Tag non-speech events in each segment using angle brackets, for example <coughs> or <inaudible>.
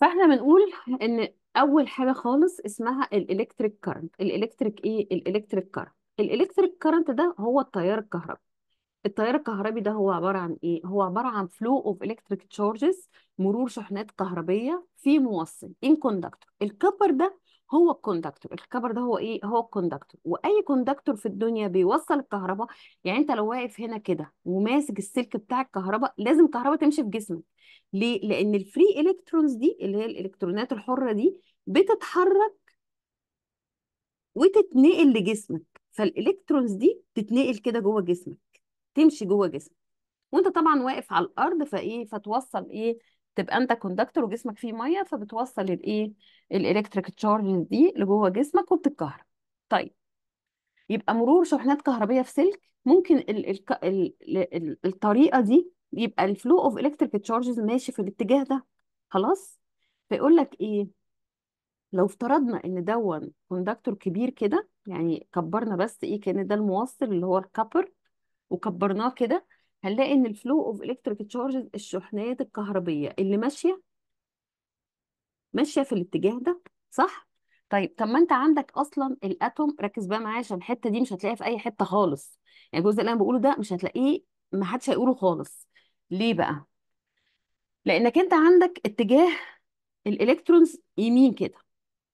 فاحنا بنقول ان اول حاجه خالص اسمها الالكتريك كارنت الالكتريك ايه الالكتريك كارنت الالكتريك كارنت ده هو التيار الكهربي التيار الكهربي ده هو عباره عن ايه هو عباره عن فلو اوف الكتريك تشارجز مرور شحنات كهربيه في موصل ان كوندكتور الكبر ده هو الكوندكتور الكبر ده هو ايه هو الكوندكتور واي كوندكتور في الدنيا بيوصل الكهرباء يعني انت لو واقف هنا كده وماسك السلك بتاع الكهرباء لازم الكهرباء تمشي في جسمك ليه لان الفري الكترونز دي اللي هي الالكترونات الحره دي بتتحرك وتتنقل لجسمك فالالكترونز دي تتنقل كده جوه جسمك تمشي جوه جسمك وانت طبعا واقف على الارض فايه فتوصل ايه تبقى انت كوندكتور وجسمك فيه ميه فبتوصل الايه الالكتريك تشارجز دي لجوه جسمك وبتتكهرب طيب يبقى مرور شحنات كهربيه في سلك ممكن ال ال ال ال الطريقه دي يبقى الفلو اوف الكتريك تشارجز ماشي في الاتجاه ده خلاص فيقول لك ايه لو افترضنا ان دون كوندكتور كبير كده يعني كبرنا بس ايه كان ده الموصل اللي هو الكابر وكبرناه كده هنلاقي ان الفلو اوف الكتريك تشارجز الشحنات الكهربيه اللي ماشيه ماشيه في الاتجاه ده صح طيب طب ما انت عندك اصلا الاتوم ركز بقى معايا عشان الحته دي مش هتلاقيها في اي حته خالص يعني الجزء اللي انا بقوله ده مش هتلاقيه ما حدش هيقوله خالص ليه بقى لانك انت عندك اتجاه الالكترونز يمين كده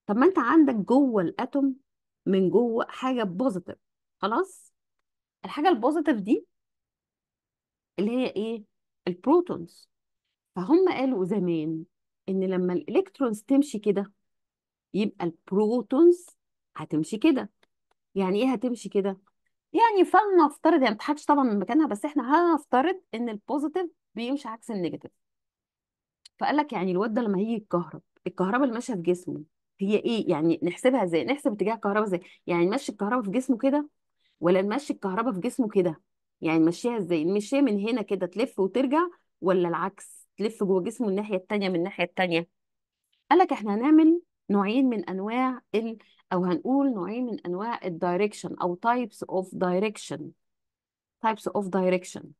طب ما انت عندك جوه الاتوم من جوه حاجه بوزيتيف خلاص الحاجه البوزيتيف دي اللي هي ايه البروتونز فهم قالوا زمان ان لما الالكترونز تمشي كده يبقى البروتونز هتمشي كده يعني ايه هتمشي كده يعني فلنفترض يعني ما طبعا من مكانها بس احنا هنفترض ان البوزيتيف بيمشي عكس النيجاتيف فقال لك يعني الواد ده لما هيجي يتكهرب الكهرباء اللي ماشيه في جسمه هي ايه يعني نحسبها ازاي نحسب اتجاه الكهرباء ازاي يعني نمشي الكهرباء في جسمه كده ولا نمشي الكهرباء في جسمه كده يعني مشيها ازاي مشيها من هنا كده تلف وترجع ولا العكس تلف جوه جسمه الناحية التانية من الناحية التانية لك احنا هنعمل نوعين من انواع ال او هنقول نوعين من انواع الدايركشن او تايبس اوف دايركشن تايبس اوف دايركشن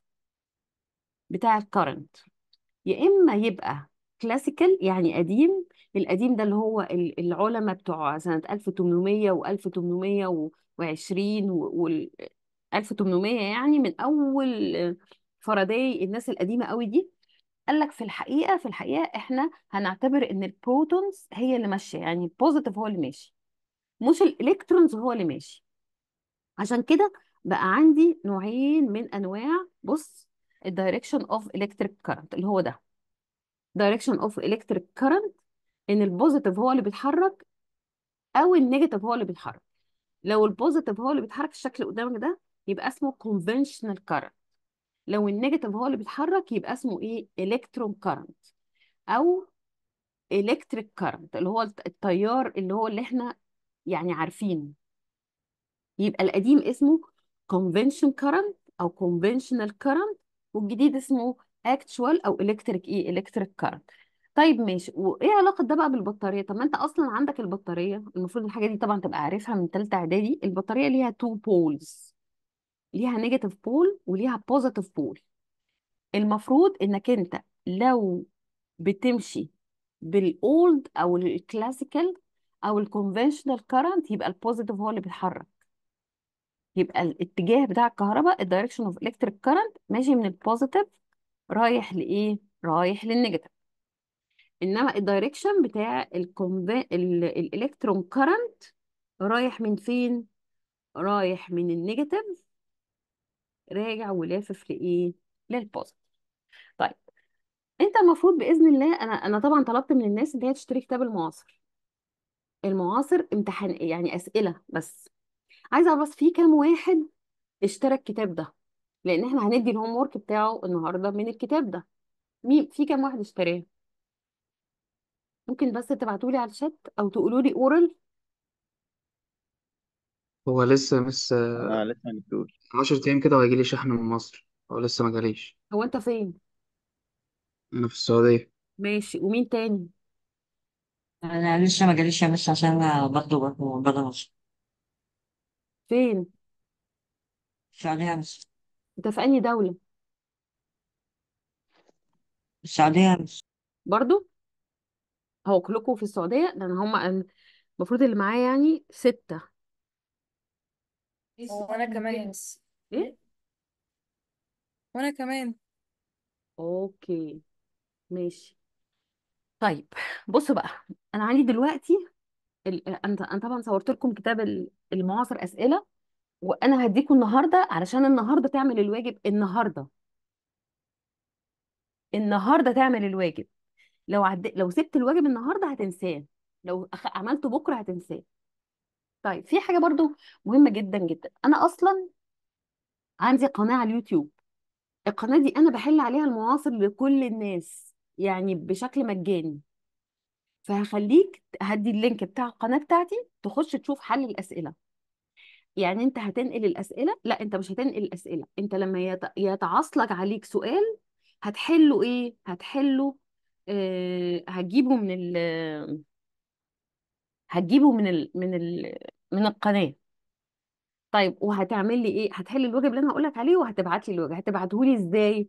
بتاع الكرنت يا اما يبقى كلاسيكال يعني قديم القديم ده اللي هو العلماء بتوع سنة 1800 و 1820 1800 يعني من اول فاراداي الناس القديمه قوي دي قال لك في الحقيقه في الحقيقه احنا هنعتبر ان البروتونز هي اللي ماشيه يعني البوزيتيف هو اللي ماشي مش الالكترونز هو اللي ماشي عشان كده بقى عندي نوعين من انواع بص الدايركشن اوف الكتريك كارنت اللي هو ده دايركشن اوف الكتريك كارنت ان البوزيتيف هو اللي بيتحرك او النيجاتيف هو اللي بيتحرك لو البوزيتيف هو اللي بيتحرك الشكل اللي قدامك ده يبقى اسمه conventional current لو النيجاتيف هو اللي بيتحرك يبقى اسمه ايه electron current او electric current اللي هو التيار اللي هو اللي احنا يعني عارفينه يبقى القديم اسمه convention current او conventional current والجديد اسمه actual او electric ايه electric current طيب ماشي وايه علاقه ده بقى بالبطاريه طب ما انت اصلا عندك البطاريه المفروض الحاجه دي طبعا تبقى عارفها من ثالثه اعدادي البطاريه ليها تو بولز ليها نيجاتيف بول وليها بوزيتيف بول المفروض انك انت لو بتمشي بالاولد او الكلاسيكال او الكونفنشنال كارنت يبقى البوزيتيف هو اللي بيتحرك يبقى الاتجاه بتاع الكهرباء الدايركشن اوف الكتريك كارنت ماشي من البوزيتيف رايح لايه رايح للنيجاتيف انما الدايركشن بتاع الالكترون كارنت رايح من فين رايح من النيجاتيف راجع ولافف لإيه للبوزيتيف طيب انت المفروض باذن الله انا انا طبعا طلبت من الناس ان هي تشتري كتاب المعاصر المعاصر امتحان يعني اسئله بس عايزه اعرف بس في كام واحد اشترى الكتاب ده لان احنا هندي الهوم ورك بتاعه النهارده من الكتاب ده مين في كام واحد اشتراه ممكن بس تبعتولي على الشات او تقولولي اورال هو لسه لسه اه لسه ما جبتوش 10 أيام كده لي شحن من مصر هو لسه ما جاليش هو انت فين أنا في السعودية ماشي ومين تاني انا لسه ما جاليش يا مس عشان برضه برضه برضه مصر فين السعوديه مش انت في انهي دولة السعوديه مش برضو هو كلكم في السعودية لان هم المفروض اللي معايا يعني ستة ايه وانا كمان ده كمان ايه وانا كمان اوكي ماشي طيب بصوا بقى انا عندي دلوقتي ال... انا طبعا صورت لكم كتاب المعاصر اسئله وانا هديكم النهارده علشان النهارده تعمل الواجب النهارده النهارده تعمل الواجب لو عد... لو سبت الواجب النهارده هتنساه لو أخ... عملته بكره هتنساه طيب في حاجة برضو مهمة جدا جدا أنا أصلا عندي قناة على اليوتيوب القناة دي أنا بحل عليها المعاصر لكل الناس يعني بشكل مجاني فهخليك هدي اللينك بتاع القناة بتاعتي تخش تشوف حل الأسئلة يعني أنت هتنقل الأسئلة لا أنت مش هتنقل الأسئلة أنت لما يتعصلك عليك سؤال هتحله إيه هتحله آه هتجيبه من ال هتجيبه من ال... من ال... من القناه طيب وهتعمل لي ايه هتحل الواجب اللي انا هقول لك عليه وهتبعت لي الواجب هتبعته لي ازاي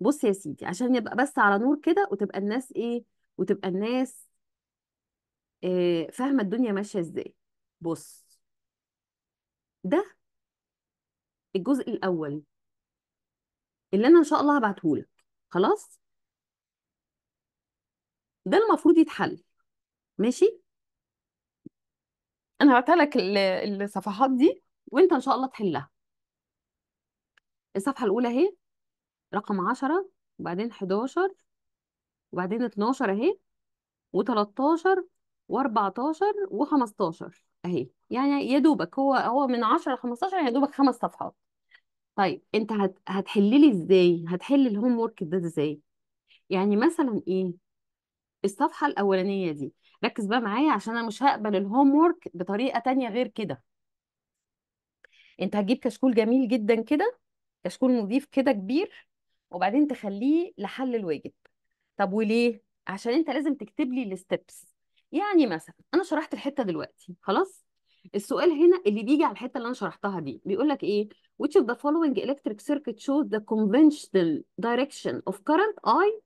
بص يا سيدي عشان يبقى بس على نور كده وتبقى الناس ايه وتبقى الناس إيه فاهمه الدنيا ماشيه ازاي بص ده الجزء الاول اللي انا ان شاء الله هبعته لك خلاص ده المفروض يتحل ماشي انا هبعتها لك الصفحات دي وانت ان شاء الله تحلها الصفحه الاولى اهي رقم 10 وبعدين 11 وبعدين 12 اهي و13 و14 و15 اهي يعني يا دوبك هو هو من 10 ل 15 يعني يا دوبك خمس صفحات طيب انت هت... هتحلي لي ازاي هتحل الهوم ورك ده ازاي يعني مثلا ايه الصفحه الاولانيه دي ركز بقى معايا عشان انا مش هقبل الهوم وورك بطريقه تانية غير كده انت هتجيب كشكول جميل جدا كده كشكول نظيف كده كبير وبعدين تخليه لحل الواجب طب وليه عشان انت لازم تكتب لي الستبس يعني مثلا انا شرحت الحته دلوقتي خلاص السؤال هنا اللي بيجي على الحته اللي انا شرحتها دي بيقول لك ايه which of the following electric circuit shows the conventional direction of current I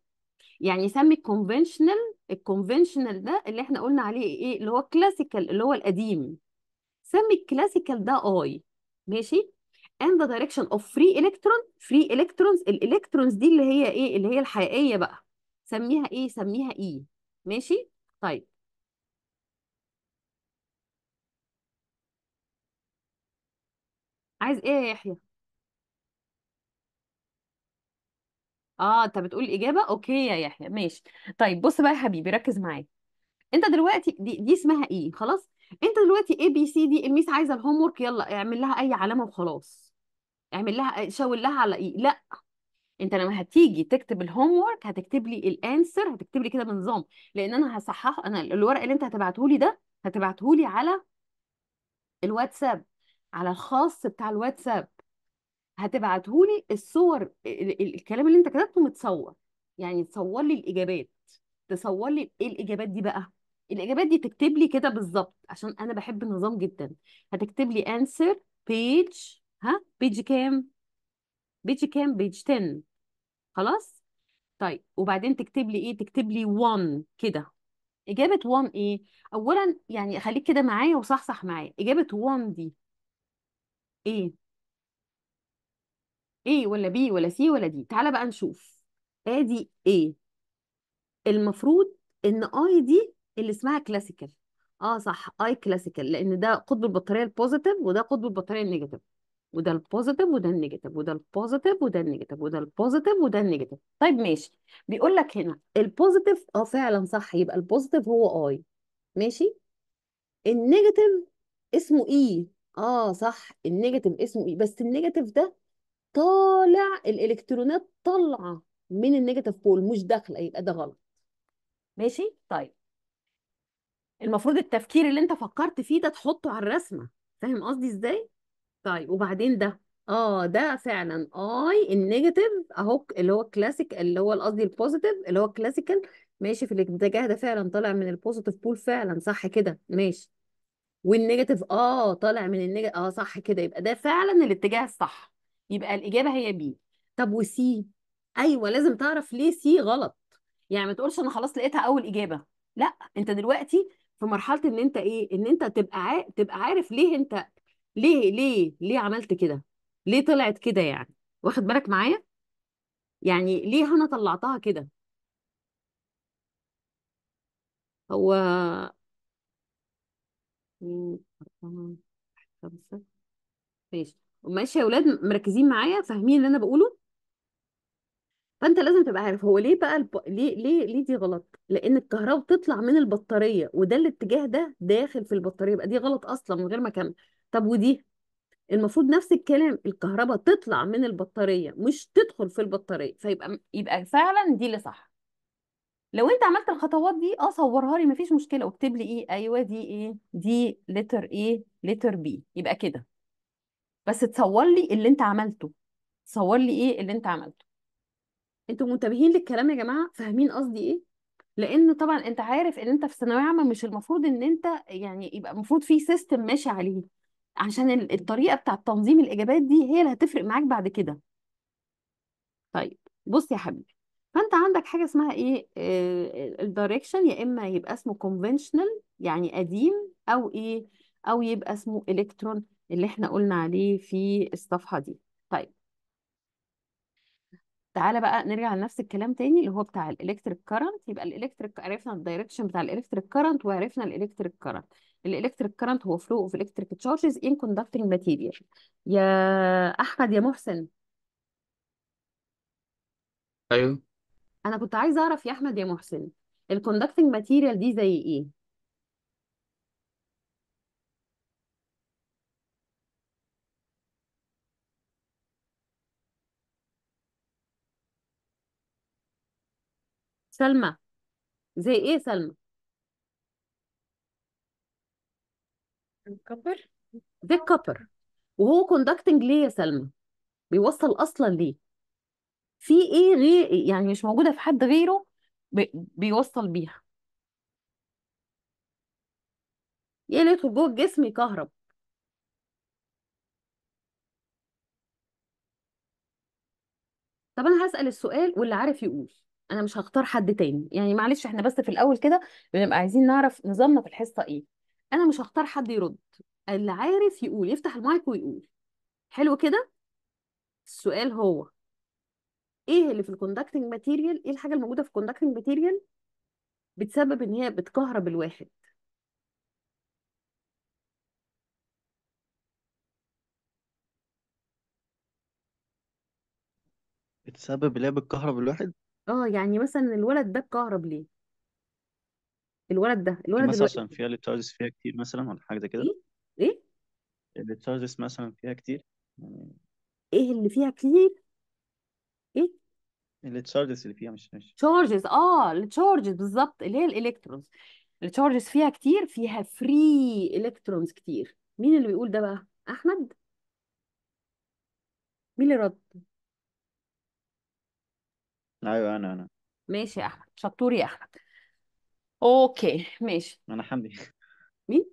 يعني يسمي الكونفنشنال الكونفنشنال ده اللي احنا قلنا عليه ايه اللي هو الكلاسيكال اللي هو القديم سمي الكلاسيكال ده اي ماشي and the direction of free electron free electrons الالكترونز دي اللي هي ايه اللي هي الحقيقيه بقى سميها ايه سميها ايه ماشي طيب عايز ايه يا يحيى اه انت بتقول اجابه اوكي يا يحيى ماشي طيب بص بقى يا حبيبي ركز معايا انت دلوقتي دي, دي اسمها ايه خلاص انت دلوقتي اي بي سي دي الميس عايزه الهوم ورك يلا اعمل لها اي علامه وخلاص اعمل لها شاور لها على ايه لا انت لما هتيجي تكتب الهوم ورك هتكتب لي الانسر هتكتب لي كده بنظام لان انا هصححه انا الورق اللي انت هتبعته لي ده هتبعته لي على الواتساب على الخاص بتاع الواتساب هتبعتهولي الصور الكلام اللي انت كتبته متصور يعني تصور لي الاجابات تصور لي ايه الاجابات دي بقى الاجابات دي تكتب لي كده بالظبط عشان انا بحب النظام جدا هتكتب لي انسر بيج ها بيج كام بيج كام بيج 10 خلاص طيب وبعدين تكتب لي ايه تكتب لي 1 كده اجابه 1 ايه اولا يعني خليك كده معايا وصحصح معايا اجابه 1 دي ايه A ولا B ولا C ولا D تعالى بقى نشوف ادي A المفروض ان I دي اللي اسمها كلاسيكال اه صح I كلاسيكال لان ده قطب البطارية البوزيتيف وده قطب البطارية النيجاتيف وده البوزيتيف وده النيجاتيف وده البوزيتيف وده النيجاتيف وده البوزيتيف وده النيجاتيف طيب ماشي بيقول لك هنا البوزيتيف اه فعلا صح يبقى البوزيتيف هو اي ماشي النيجاتيف اسمه اي e. اه صح النيجاتيف اسمه اي e. بس النيجاتيف ده طالع الالكترونات طالعه من النيجاتيف بول مش داخله يبقى ده غلط ماشي طيب المفروض التفكير اللي انت فكرت فيه ده تحطه على الرسمه فاهم قصدي ازاي طيب وبعدين ده اه ده فعلا اي النيجاتيف اهو اللي هو الكلاسيك اللي هو قصدي البوزيتيف اللي هو الكلاسيكال ماشي في الاتجاه ده فعلا طالع من البوزيتيف بول فعلا صح كده ماشي والنيجاتيف اه طالع من النيجاتيف اه صح كده يبقى ده فعلا الاتجاه الصح يبقى الاجابه هي بي طب وسي ايوه لازم تعرف ليه سي غلط يعني ما تقولش انا خلاص لقيتها اول اجابه لا انت دلوقتي في مرحله ان انت ايه ان انت تبقى ع... تبقى عارف ليه انت ليه ليه ليه عملت كده ليه طلعت كده يعني واخد بالك معايا يعني ليه انا طلعتها كده هو ماشي ماشي يا اولاد مركزين معايا فاهمين اللي انا بقوله فانت لازم تبقى عارف هو ليه بقى الب... ليه ليه ليه دي غلط لان الكهرباء بتطلع من البطاريه وده الاتجاه ده داخل في البطاريه يبقى دي غلط اصلا من غير ما اكمل طب ودي المفروض نفس الكلام الكهرباء تطلع من البطاريه مش تدخل في البطاريه فيبقى يبقى فعلا دي اللي صح لو انت عملت الخطوات دي اه صورها لي مفيش مشكله واكتب لي ايه ايوه دي ايه دي لتر ايه لتر بي يبقى كده بس تصور لي اللي انت عملته تصور لي ايه اللي انت عملته انتوا منتبهين للكلام يا جماعه فاهمين قصدي ايه لان طبعا انت عارف ان انت في ثانويه عامه مش المفروض ان انت يعني يبقى المفروض في سيستم ماشي عليه عشان الطريقه بتاع تنظيم الاجابات دي هي اللي هتفرق معاك بعد كده طيب بص يا حبيبي فانت عندك حاجه اسمها ايه آه، الدايركشن يا اما يبقى اسمه كونفنشنال يعني قديم او ايه او يبقى اسمه الكترون اللي احنا قلنا عليه في الصفحة دي طيب تعالى بقى نرجع لنفس الكلام تاني اللي هو بتاع الالكتريك كارنت يبقى الالكتريك عرفنا الدايركشن بتاع الالكتريك كارنت وعرفنا الالكتريك كارنت الالكتريك كارنت هو فلو اوف الكتريك تشارجز ان كوندكتنج ماتيريال يا احمد يا محسن ايوه انا كنت عايزه اعرف يا احمد يا محسن الكوندكتنج ماتيريال دي زي ايه سلمى زي ايه سلمى الكبر ده الكبر وهو كوندكتنج ليه يا سلمى بيوصل اصلا ليه في ايه غير يعني مش موجوده في حد غيره بيوصل بيها يلته جوه الجسم يكهرب طب انا هسأل السؤال واللي عارف يقول انا مش هختار حد تاني يعني معلش احنا بس في الاول كده بنبقى عايزين نعرف نظامنا في الحصه ايه انا مش هختار حد يرد اللي عارف يقول يفتح المايك ويقول حلو كده السؤال هو ايه اللي في الكوندكتنج ماتيريال ايه الحاجه الموجوده في الكوندكتنج ماتيريال بتسبب ان هي بتكهرب الواحد بتسبب لعب هي الواحد اه يعني مثلا الولد ده اتكهرب ليه الولد ده في يعني الولد مثلا دلوقتي فيها اللي تشارجز فيها كتير مثلا ولا حاجة زي كده ايه ايه اللي تشارجز مثلا فيها كتير يعني ايه اللي فيها كتير ايه اللي تشارجز اللي فيها مش مش تشارجز اه التشارجز بالظبط اللي هي الالكترونز التشارجز فيها كتير فيها فري الكترونز كتير مين اللي بيقول ده بقى احمد مين اللي رد ايوه انا انا ماشي يا احمد شطور يا احمد اوكي ماشي انا حمدي مين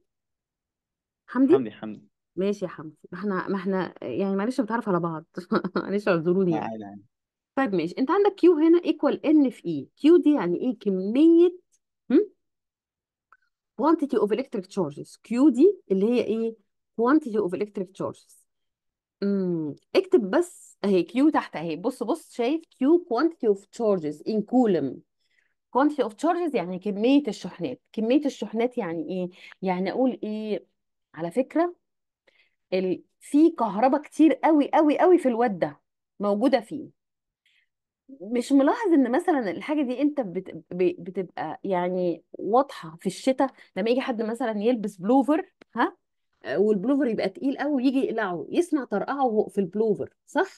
حمدي حمدي حمدي ماشي يا حمدي ما احنا ما احنا يعني معلش بنتعرف على بعض <laughs> معلش اعذروني يعني عادي طيب ماشي انت عندك كيو هنا ايكوال ان في اي e. كيو دي يعني ايه كمية كوانتيتي اوف الكتريك تشارجز كيو دي اللي هي ايه كوانتيتي اوف الكتريك تشارجز امم اكتب بس اهي كيو تحت اهي بص بص شايف كيو كوانتيتي اوف تشارجز ان كولم كوانتيتي اوف تشارجز يعني كمية الشحنات كمية الشحنات يعني ايه يعني اقول ايه على فكرة ال... في كهرباء كتير قوي قوي قوي في الواد ده موجودة فيه مش ملاحظ ان مثلا الحاجه دي انت بت... ب- بتبقى يعني واضحه في الشتاء لما يجي حد مثلا يلبس بلوفر ها والبلوفر يبقى تقيل قوي ويجي يقلعه يسمع طرقعه وهو في البلوفر صح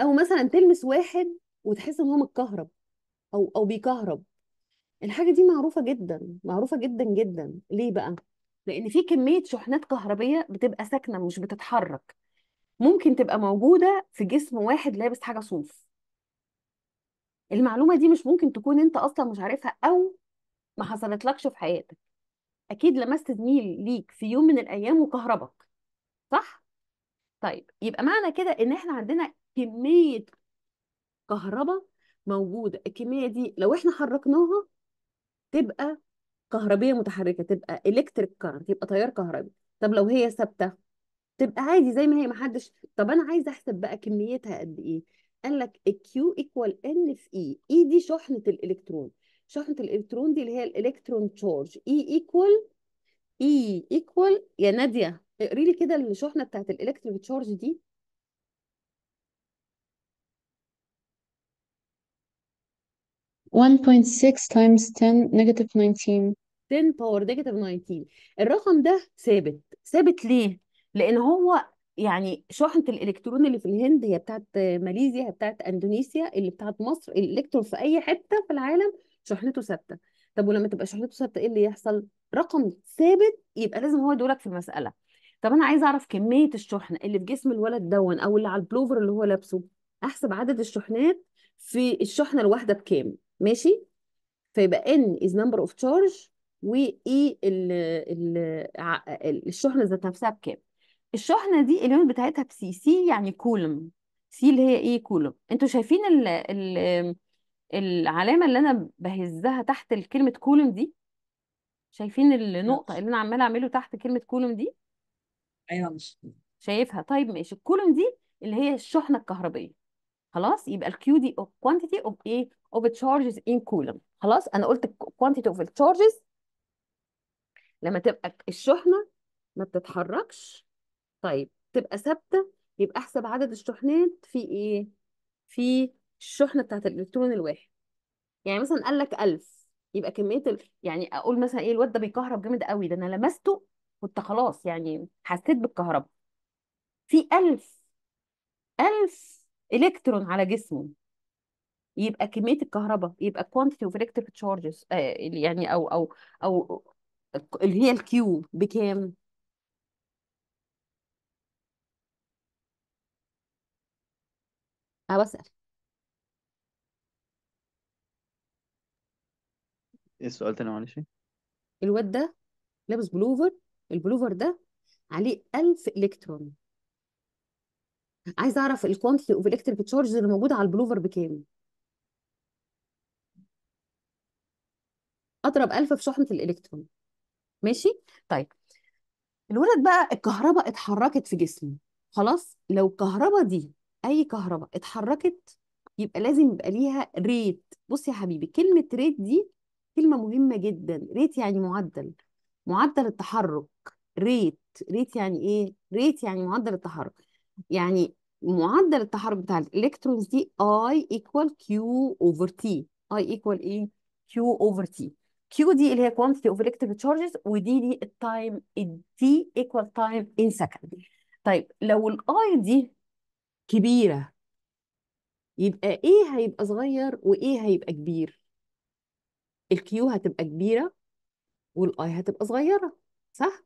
او مثلا تلمس واحد وتحس ان هو متكهرب او او بيكهرب الحاجه دي معروفه جدا معروفه جدا جدا ليه بقى لان في كميه شحنات كهربيه بتبقى ساكنه مش بتتحرك ممكن تبقى موجوده في جسم واحد لابس حاجه صوف المعلومه دي مش ممكن تكون انت اصلا مش عارفها او ما حصلتلكش في حياتك اكيد لمست زميل ليك في يوم من الايام وكهربك صح طيب يبقى معنى كده ان احنا عندنا كميه كهرباء موجوده الكميه دي لو احنا حركناها تبقى كهربيه متحركه تبقى الكتريك كارنت يبقى تيار كهربي طب لو هي ثابته تبقى عادي زي ما هي محدش طب انا عايزه احسب بقى كميتها قد ايه قال لك الكيو ايكوال ان في اي e، اي e دي شحنه الالكترون شحنه الالكترون دي اللي هي الالكترون تشارج اي ايكوال اي ايكوال يا ناديه اقري لي كده الشحنه بتاعت الالكترون تشارج دي one point six times ten negative nineteen 10 باور نيجاتيف 19 الرقم ده ثابت ثابت ليه؟ لان هو يعني شحنه الالكترون اللي في الهند هي بتاعت ماليزيا هي بتاعت اندونيسيا اللي بتاعت مصر الالكترون في اي حته في العالم شحنته ثابته طب ولما تبقى شحنته ثابته ايه اللي يحصل رقم ثابت يبقى لازم هو يدورك في المساله طب انا عايزه اعرف كميه الشحنه اللي في جسم الولد دون او اللي على البلوفر اللي هو لابسه احسب عدد الشحنات في الشحنه الواحده بكام ماشي فيبقى ان از نمبر اوف تشارج اي الشحنه ذات نفسها بكام الشحنه دي اليونت بتاعتها بسي سي يعني كولم سي اللي هي ايه كولم انتوا شايفين ال ال العلامة اللي أنا بهزها تحت الكلمة كولوم دي شايفين النقطة اللي أنا عمالة أعمله تحت كلمة كولوم دي ايوه مش شايفها طيب ماشي الكولوم دي اللي هي الشحنة الكهربية خلاص يبقى الكيو دي اوف كوانتيتي اوف ايه اوف تشارجز ان كولوم خلاص انا قلت كوانتيتي اوف charges لما تبقى الشحنة ما بتتحركش طيب تبقى ثابتة يبقى احسب عدد الشحنات في ايه في الشحنه بتاعت الالكترون الواحد يعني مثلا قال لك 1000 يبقى كميه ال... يعني اقول مثلا ايه الواد ده بيكهرب جامد قوي ده انا لمسته كنت خلاص يعني حسيت بالكهرباء في 1000 1000 الكترون على جسمه يبقى كميه الكهرباء يبقى quantity of electric charges آه، يعني او او او اللي هي الكيو بكام اه بسأل ايه السؤال تاني معلش الواد ده لابس بلوفر البلوفر ده عليه 1000 الكترون عايز اعرف الكوانتيتي اوف الكتريك تشارجز اللي موجوده على البلوفر بكام اضرب 1000 في شحنه الالكترون ماشي طيب الولد بقى الكهرباء اتحركت في جسمه خلاص لو الكهرباء دي اي كهرباء اتحركت يبقى لازم يبقى ليها ريت بص يا حبيبي كلمه ريت دي كلمة مهمة جدا ريت يعني معدل معدل التحرك ريت ريت يعني ايه ريت يعني معدل التحرك يعني معدل التحرك بتاع الالكترونز دي I equal Q over T I equal ايه Q over T Q دي اللي هي quantity of electric charges ودي دي التايم t equal time in second طيب لو الاي دي كبيرة يبقى ايه هيبقى صغير وايه هيبقى كبير الكيو هتبقى كبيرة والاي هتبقى صغيرة صح؟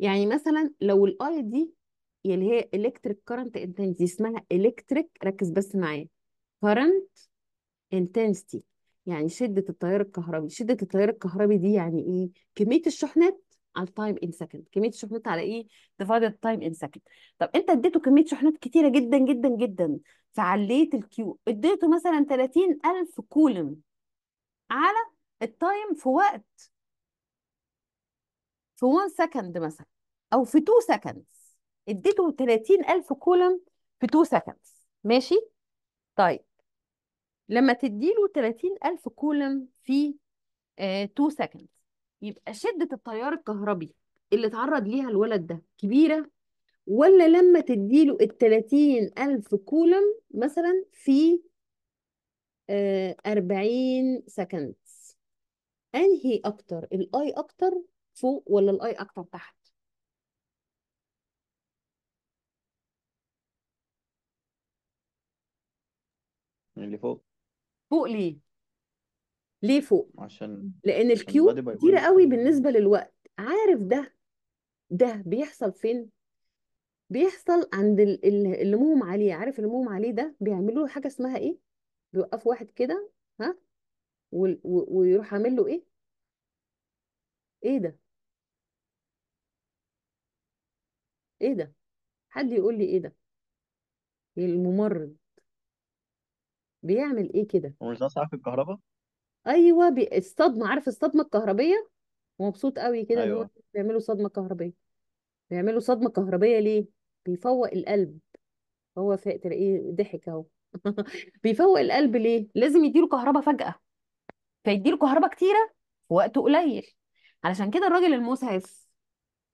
يعني مثلا لو الاي دي اللي هي electric current intensity اسمها electric ركز بس معايا current intensity يعني شدة التيار الكهربي شدة التيار الكهربي دي يعني ايه كمية الشحنات على التايم ان سكند كمية الشحنات على ايه divided time ان سكند طب انت اديته كمية شحنات كتيرة جدا جدا جدا فعليت الكيو اديته مثلا 30000 كولم على التايم في وقت في 1 سكند مثلا او في 2 سكندز اديته 30000 كولم في 2 سكندز ماشي طيب لما تدي له 30000 كولم في 2 آه، سكند يبقى شدة التيار الكهربي اللي اتعرض ليها الولد ده كبيرة ولا لما تدي له ال 30000 كولم مثلا في 40 آه، سكند انهي اكتر الاي اكتر فوق ولا الاي اكتر تحت اللي فوق فوق ليه ليه فوق عشان لان الكيو كتير كتيره قوي بالنسبه للوقت عارف ده ده بيحصل فين بيحصل عند اللي موم عليه عارف اللي موم عليه ده بيعملوا له حاجه اسمها ايه بيوقفوا واحد كده ها ويروح عامل له ايه ايه ده ايه ده حد يقول لي ايه ده الممرض بيعمل ايه كده ومش ده صعب في الكهرباء ايوه بي... الصدمه عارف الصدمه الكهربيه مبسوط قوي كده ان هو ايوه بيعملوا صدمه كهربيه بيعملوا صدمه كهربيه ليه بيفوق القلب هو فا- تلاقيه ضحك اهو <laughs> بيفوق القلب ليه لازم يديله كهرباء فجأة فيديله كهرباء كتيره في وقت قليل علشان كده الراجل المسعف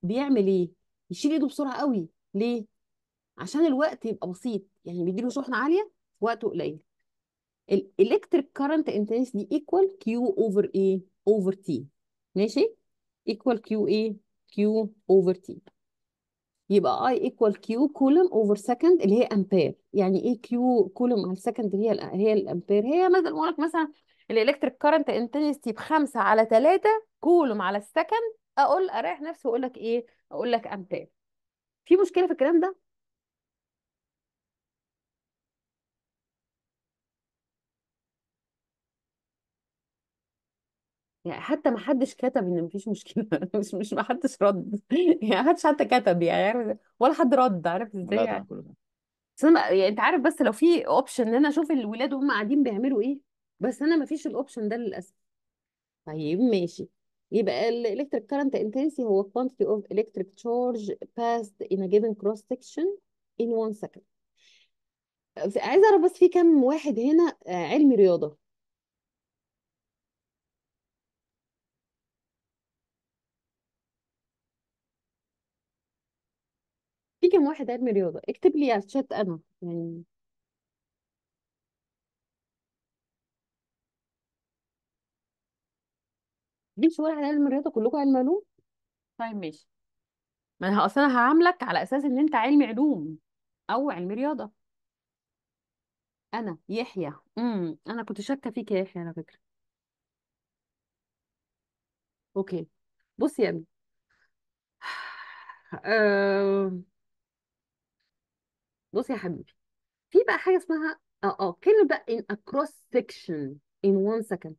بيعمل ايه يشيل ايده بسرعه قوي ليه عشان الوقت يبقى بسيط يعني بيديله شحنه عاليه في وقت قليل الالكتريك كارنت انتنسيتي ايكوال كيو اوفر ايه اوفر تي ماشي ايكوال كيو ايه كيو اوفر تي يبقى اي ايكوال كيو كولوم اوفر سكند اللي هي امبير يعني ايه كيو كولوم على السكند هي الـ هي الامبير هي مثلا لك مثلا الالكتريك كارنت انتنسيتي بخمسة على ثلاثة كولوم على السكند اقول اريح نفسي واقول لك ايه اقول لك امتار. في مشكله في الكلام ده يعني حتى ما حدش كتب ان مفيش مشكله <laughs> مش مش ما حدش رد يعني ما حدش حتى كتب يعني ولا حد رد عارف ازاي لا طبعا يعني كله بس يعني انت عارف بس لو في اوبشن ان انا اشوف الولاد وهم قاعدين بيعملوا ايه بس انا مفيش الاوبشن ده للاسف طيب ماشي يبقى الالكتريك current intensity هو quantity of electric charge passed in a given cross section in one second عايزه اعرف بس في كام واحد هنا آه، علمي رياضه في كام واحد علمي رياضه اكتب لي على الشات انا يعني ليش ولا على علم الرياضه كلكم علم علوم طيب ماشي ما انا اصل انا هعاملك على اساس ان انت علمي علوم او علمي رياضه انا يحيى امم انا كنت شاكه فيك يا يحيى على فكره اوكي بص يا ابني آه، بص يا حبيبي في بقى حاجه اسمها اه اه كلمه بقى in a cross section in one second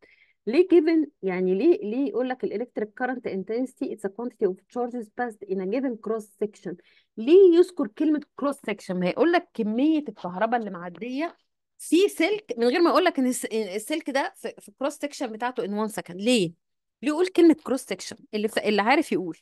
ليه given يعني ليه ليه يقول لك الالكتريك كارنت انتنسيتي اتس ا كوانتيتي اوف تشارجز باست ان ا جيفن كروس سكشن ليه يذكر كلمه كروس سكشن ما هيقول لك كميه الكهرباء اللي معديه في سلك من غير ما يقول لك ان السلك ده في الكروس سكشن بتاعته ان 1 سكند ليه ليه يقول كلمه كروس سكشن اللي اللي عارف يقول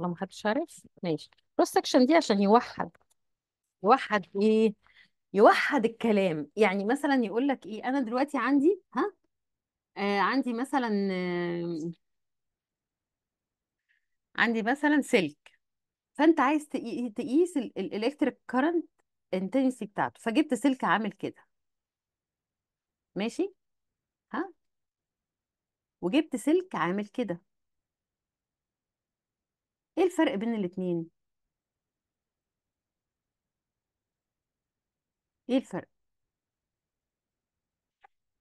الله ما حدش عارف ماشي كروس سكشن دي عشان يوحد يوحد ايه يوحد الكلام يعني مثلا يقول لك ايه انا دلوقتي عندي ها آه عندي مثلا آه عندي مثلا سلك فانت عايز تقيس الالكتريك كارنت انتنسي بتاعته فجبت سلك عامل كده ماشي ها وجبت سلك عامل كده ايه الفرق بين الاتنين ايه الفرق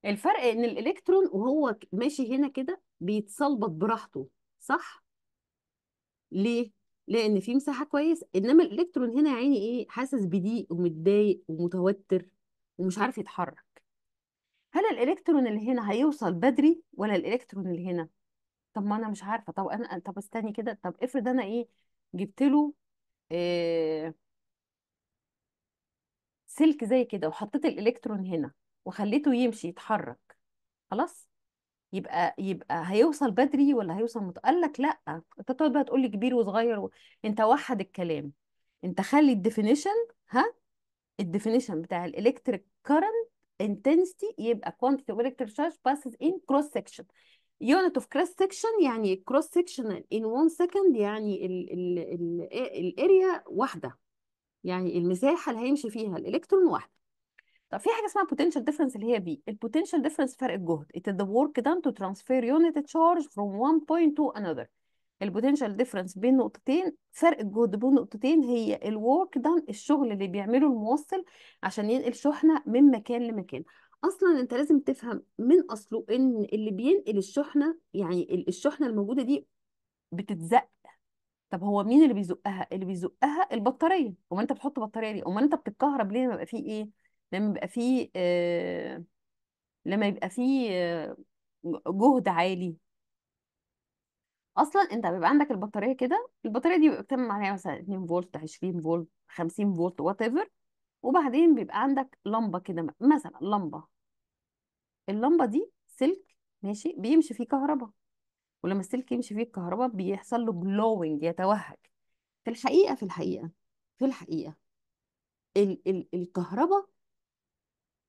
الفرق ان الالكترون وهو ماشي هنا كده بيتصلبط براحته صح ليه لان في مساحه كويس انما الالكترون هنا يا عيني ايه حاسس بضيق ومتضايق ومتوتر ومش عارف يتحرك هل الالكترون اللي هنا هيوصل بدري ولا الالكترون اللي هنا طب ما انا مش عارفه طب انا طب استني كده طب افرض انا ايه جبت له إيه سلك زي كده وحطيت الالكترون هنا وخليته يمشي يتحرك خلاص يبقى يبقى هيوصل بدري ولا هيوصل مت... قال لك لا انت تقعد بقى تقول لي كبير وصغير و... انت وحد الكلام انت خلي الديفينيشن ها الديفينيشن بتاع الالكتريك كارنت انتنسيتي يبقى كوانتيتي اوف الكتريك تشارج باسز ان كروس سكشن unit of cross section يعني cross section in one second يعني الاريا واحده يعني المساحه اللي هيمشي فيها الالكترون واحده طب في حاجه اسمها potential difference اللي هي بي البوتنشال difference فرق الجهد it is the work done to transfer unit charge from one point to another البوتنشال difference بين نقطتين فرق الجهد بين نقطتين هي الورك done الشغل اللي بيعمله الموصل عشان ينقل شحنه من مكان لمكان اصلا انت لازم تفهم من اصله ان اللي بينقل الشحنه يعني الشحنه الموجوده دي بتتزق طب هو مين اللي بيزقها اللي بيزقها البطاريه امال انت بتحط بطاريه ليه امال انت بتتكهرب ليه لما يبقى فيه ايه لما يبقى فيه آه لما يبقى فيه آه جهد عالي اصلا انت بيبقى عندك البطاريه كده البطاريه دي بيبقى بتعمل عليها مثلا 2 فولت 20 فولت 50 فولت وات ايفر وبعدين بيبقى عندك لمبه كده مثلا لمبه اللمبه دي سلك ماشي بيمشي فيه كهرباء ولما السلك يمشي فيه الكهرباء بيحصل له جلوينج يتوهج في الحقيقه في الحقيقه في الحقيقه ال ال الكهرباء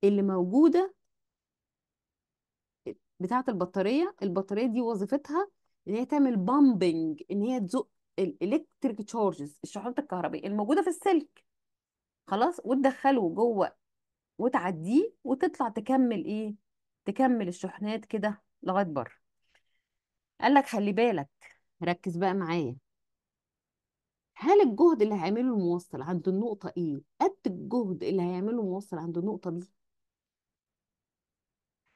اللي موجوده بتاعه البطاريه البطاريه دي وظيفتها ان هي تعمل بامبنج ان هي تزق الالكتريك تشارجز الشحنات الكهربائيه الموجوده في السلك خلاص وتدخله جوه وتعديه وتطلع تكمل ايه تكمل الشحنات كده لغايه بره قال لك خلي بالك ركز بقى معايا هل الجهد اللي هيعمله الموصل عند النقطه ايه قد الجهد اللي هيعمله الموصل عند النقطه دي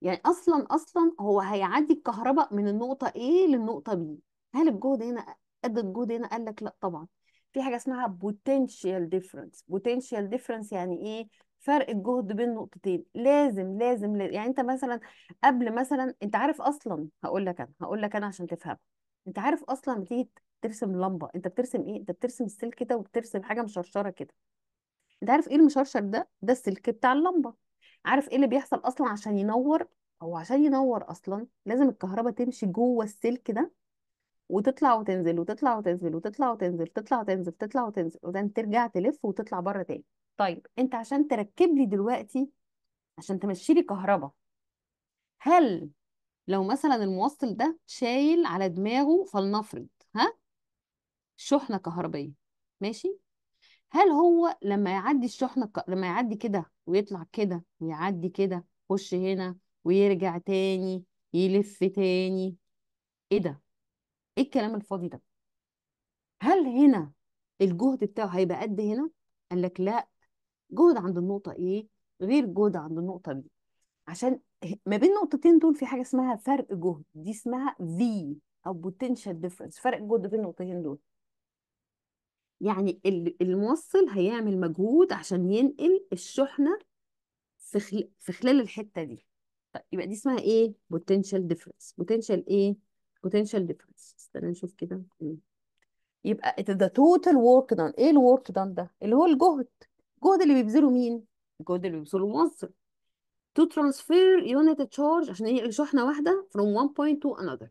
يعني اصلا اصلا هو هيعدي الكهرباء من النقطه ايه للنقطه بي هل الجهد هنا قد الجهد هنا قال لك لا طبعا في حاجه اسمها بوتنشال ديفرنس بوتنشال ديفرنس يعني ايه فرق الجهد بين نقطتين لازم لازم ل... يعني انت مثلا قبل مثلا انت عارف اصلا هقول لك انا هقول لك انا عشان تفهم انت عارف اصلا لما تيجي ترسم لمبه انت بترسم ايه انت بترسم السلك ده وبترسم حاجه مشرشره كده انت عارف ايه المشرشر ده ده السلك بتاع اللمبه عارف ايه اللي بيحصل اصلا عشان ينور هو عشان ينور اصلا لازم الكهرباء تمشي جوه السلك ده وتطلع وتنزل وتطلع وتنزل وتطلع وتنزل تطلع وتنزل تطلع وتنزل وبعدين ترجع تلف وتطلع بره تاني طيب انت عشان تركب لي دلوقتي عشان تمشي لي كهرباء هل لو مثلا الموصل ده شايل على دماغه فلنفرض ها شحنه كهربيه ماشي هل هو لما يعدي الشحنه ك... لما يعدي كده ويطلع كده ويعدي كده يخش هنا ويرجع تاني يلف تاني ايه ده ايه الكلام الفاضي ده هل هنا الجهد بتاعه هيبقى قد هنا قال لك لا جهد عند النقطة A إيه؟ غير جهد عند النقطة B عشان ما بين النقطتين دول في حاجة اسمها فرق جهد دي اسمها V أو potential difference فرق جهد بين النقطتين دول يعني الموصل هيعمل مجهود عشان ينقل الشحنة في في خلال الحتة دي طيب يبقى دي اسمها ايه؟ potential difference potential ايه؟ potential difference استنى نشوف كده يبقى the total work done ايه الورك done ده؟ اللي هو الجهد الجهد اللي بيبذله مين؟ الجهد اللي بيبذله الموظف to transfer unit charge عشان هي شحنة واحدة from one point to another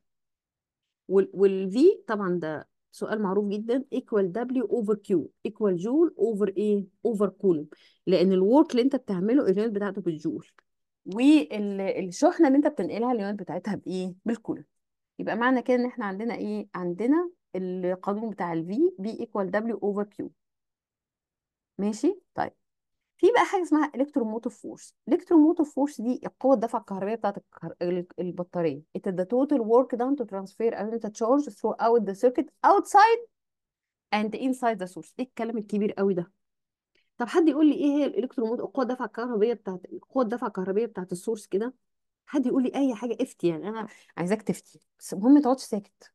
وال V طبعا ده سؤال معروف جدا equal W over Q equal joule over ايه؟ over coulomb لأن الورك اللي أنت بتعمله اليونت بتاعته بالجول والشحنة اللي أنت بتنقلها اليونت بتاعتها بإيه؟ بالكولوم يبقى معنى كده إن إحنا عندنا إيه؟ عندنا القانون بتاع V V equal W over Q ماشي طيب في بقى حاجه اسمها الكتروموتيف فورس الكتروموتيف فورس دي القوه الدفع الكهربائيه بتاعه الكهر... البطاريه ذا توتال ورك total تو ترانسفير to transfer تشارج ثرو اوت ذا سيركت اوتسايد اند انسايد ذا سورس ايه الكلام الكبير قوي ده طب حد يقول لي ايه هي الالكتروموت القوه الدفع الكهربائيه بتاعه القوه الدفع الكهربائيه بتاعه السورس كده حد يقول لي اي حاجه افتي يعني انا عايزاك تفتي بس المهم ما تقعدش ساكت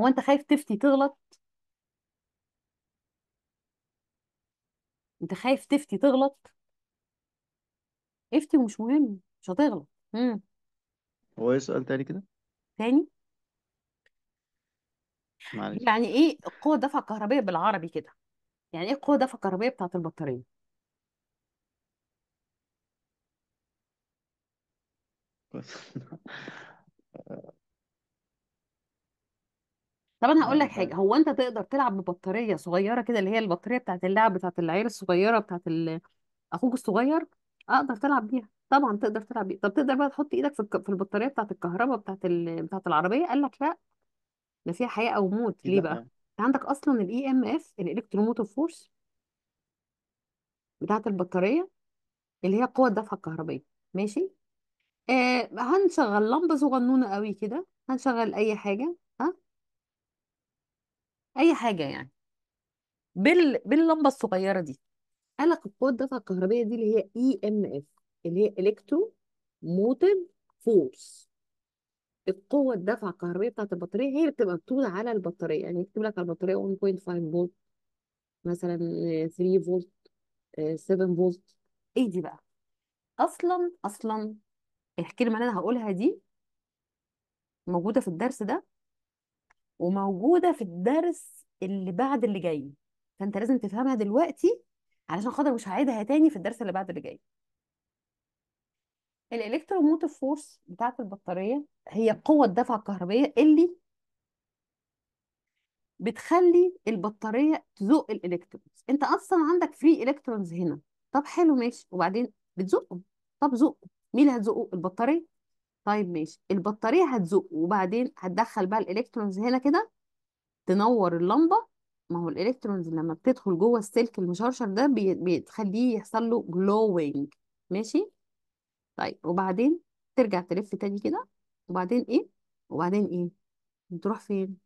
هو انت خايف تفتي تغلط انت خايف تفتي تغلط افتي ومش مهم مش هتغلط هو ايه سؤال تاني كده تاني معلش يعني ايه قوة دفع الكهربية بالعربي كده يعني ايه قوة دفع الكهربية بتاعة البطارية <laughs> طب انا هقول يعني لك حاجه هو انت تقدر تلعب ببطاريه صغيره كده اللي هي البطاريه بتاعت اللعب بتاعت العيال الصغيره بتاعت اخوك الصغير اقدر تلعب بيها طبعا تقدر تلعب بيها طب تقدر بقى تحط ايدك في البطاريه بتاعت الكهرباء بتاعت ال... بتاعت العربيه قال لك لا ده فيها حياه او موت ايه ليه بقى آه. انت عندك اصلا الاي ام اف الالكتروموتيف فورس بتاعت البطاريه اللي هي قوه الدفعه الكهربائيه ماشي آه هنشغل لمبه صغنونه قوي كده هنشغل اي حاجه اي حاجه يعني بال... باللمبه الصغيره دي قلق القوة الدفعة الكهربية دي اللي هي اي ام اف اللي هي الكترو موتيف فورس القوة الدفعة الكهربية بتاعت البطارية هي اللي بتبقى مكتوبه على البطارية يعني يكتب لك على البطارية 1.5 فولت مثلا 3 فولت 7 فولت ايه دي بقى اصلا اصلا الكلمة اللي انا هقولها دي موجودة في الدرس ده وموجوده في الدرس اللي بعد اللي جاي فانت لازم تفهمها دلوقتي علشان خاطر مش هعيدها تاني في الدرس اللي بعد اللي جاي الالكتروموتيف فورس بتاعه البطاريه هي قوه الدفعه الكهربائيه اللي بتخلي البطاريه تزق الالكترونز انت اصلا عندك فري الكترونز هنا طب حلو ماشي وبعدين بتزقهم طب زقه مين اللي هتزقه البطاريه طيب ماشي البطارية هتزق وبعدين هتدخل بقى الالكترونز هنا كده تنور اللمبة ما هو الالكترونز لما بتدخل جوه السلك المشرشر ده بتخليه يحصل له glowing ماشي طيب وبعدين ترجع تلف تاني كده وبعدين ايه وبعدين ايه بتروح فين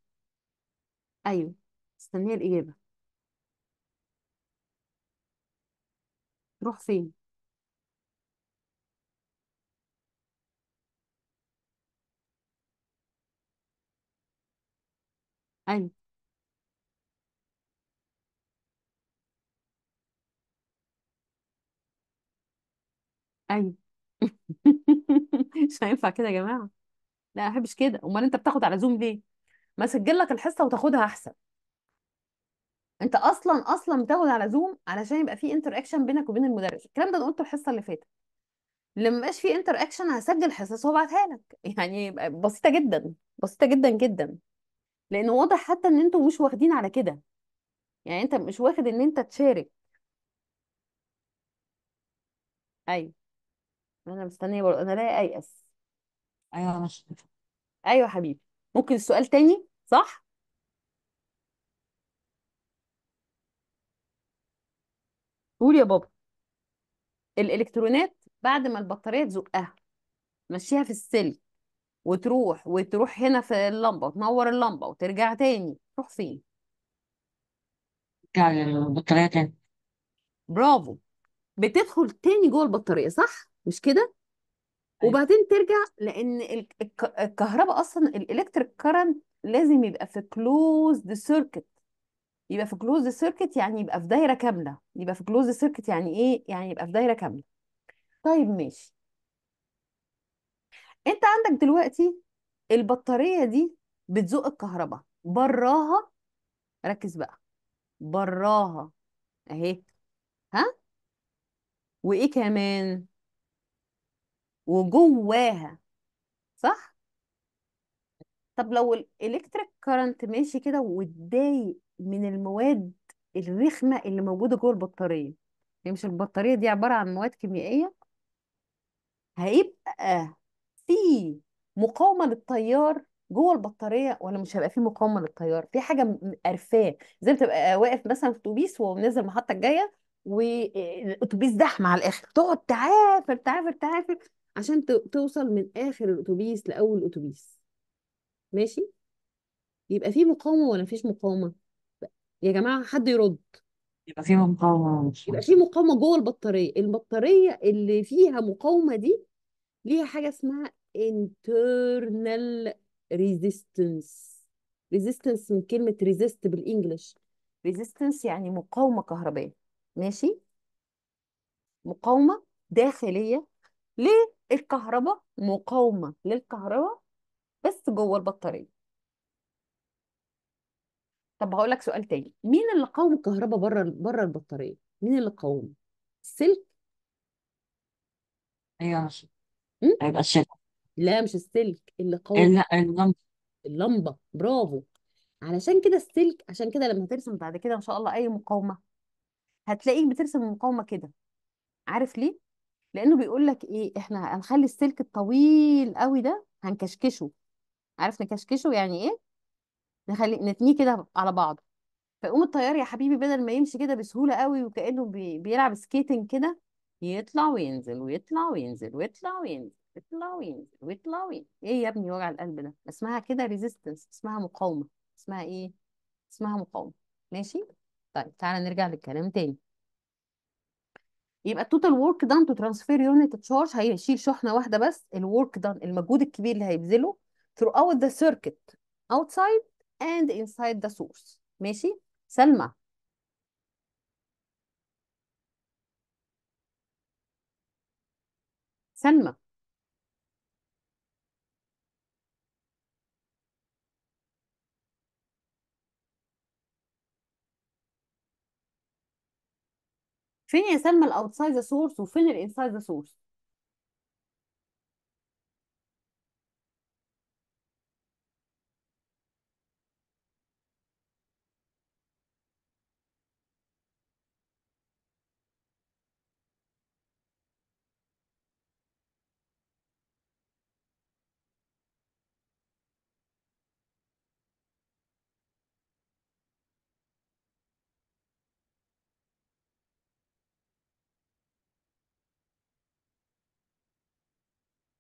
ايوه مستنيه الاجابه تروح فين ايوه ايوه <laughs> مش هينفع كده يا جماعه لا ما احبش كده امال انت بتاخد على زوم ليه ما سجل لك الحصه وتاخدها احسن انت اصلا اصلا بتاخد على زوم علشان يبقى في انتر اكشن بينك وبين المدرس الكلام ده انا قلته الحصه اللي فاتت لما بقاش في انتر اكشن هسجل حصص وابعتها لك يعني بسيطه جدا بسيطه جدا جدا لان واضح حتى ان انتوا مش واخدين على كده يعني انت مش واخد ان انت تشارك ايوه انا مستنيه برضه انا لا ايأس ايوه انا ش- ايوه حبيبي ممكن السؤال تاني صح قول يا بابا الالكترونات بعد ما البطاريه تزقها مشيها في السلك وتروح وتروح هنا في اللمبة وتنور اللمبة وترجع تاني تروح فين بتاع البطارية تاني برافو بتدخل تاني جوه البطارية صح مش كده أيوة. وبعدين ترجع لان الكهرباء اصلا الالكتريك كارنت لازم يبقى في كلوزد سيركت يبقى في كلوزد سيركت يعني يبقى في دايره كامله يبقى في كلوزد سيركت يعني ايه يعني يبقى في دايره كامله طيب ماشي انت عندك دلوقتي البطارية دي بتزق الكهرباء براها ركز بقى براها اهي ها وايه كمان وجواها صح طب لو الالكتريك كارنت ماشي كده واتضايق من المواد الرخمه اللي موجوده جوه البطاريه يعني مش البطاريه دي عباره عن مواد كيميائيه هيبقى في مقاومه للتيار جوه البطاريه ولا مش هيبقى في مقاومه للتيار في حاجه قرفاه زي ما تبقى واقف مثلا في اتوبيس ونازل المحطه الجايه والاتوبيس زحمه على الاخر تقعد تعافر تعافر تعافر عشان توصل من اخر الاتوبيس لاول الاتوبيس ماشي يبقى في مقاومه ولا مفيش مقاومه يا جماعه حد يرد يبقى في مقاومة يبقى في مقاومة جوه البطارية، البطارية اللي فيها مقاومة دي ليها حاجة اسمها internal resistance resistance من كلمة resist بالإنجلش resistance يعني مقاومة كهربائية ماشي مقاومة داخلية للكهرباء مقاومة للكهرباء بس جوه البطارية طب هقول لك سؤال تاني مين اللي قاوم الكهرباء بره بره البطارية مين اللي قاوم السلك ايوه يا هيبقى الشاشه لا مش السلك اللي قوي لا اللمبه اللمبه برافو علشان كده السلك عشان كده لما ترسم بعد كده ان شاء الله اي مقاومه هتلاقيك بترسم المقاومه كده عارف ليه لانه بيقول لك ايه احنا هنخلي السلك الطويل قوي ده هنكشكشه عارف نكشكشه يعني ايه نخلي نتنيه كده على بعضه فيقوم الطيار يا حبيبي بدل ما يمشي كده بسهوله قوي وكانه بي... بيلعب سكيتنج كده يطلع وينزل ويطلع وينزل ويطلع وينزل ويطلع وينزل ويطلع وينزل ايه يا ابني وجع القلب ده اسمها كده ريزيستنس اسمها مقاومة اسمها ايه اسمها مقاومة ماشي طيب تعالى نرجع للكلام تاني يبقى التوتال ورك دان تو ترانسفير يونت تشارج هيشيل شحنه واحده بس الورك دان المجهود الكبير اللي هيبذله throughout the circuit outside and inside the source ماشي سلمى سلمى فين يا سلمى الاوتسايد سورس وفين الانسايد سورس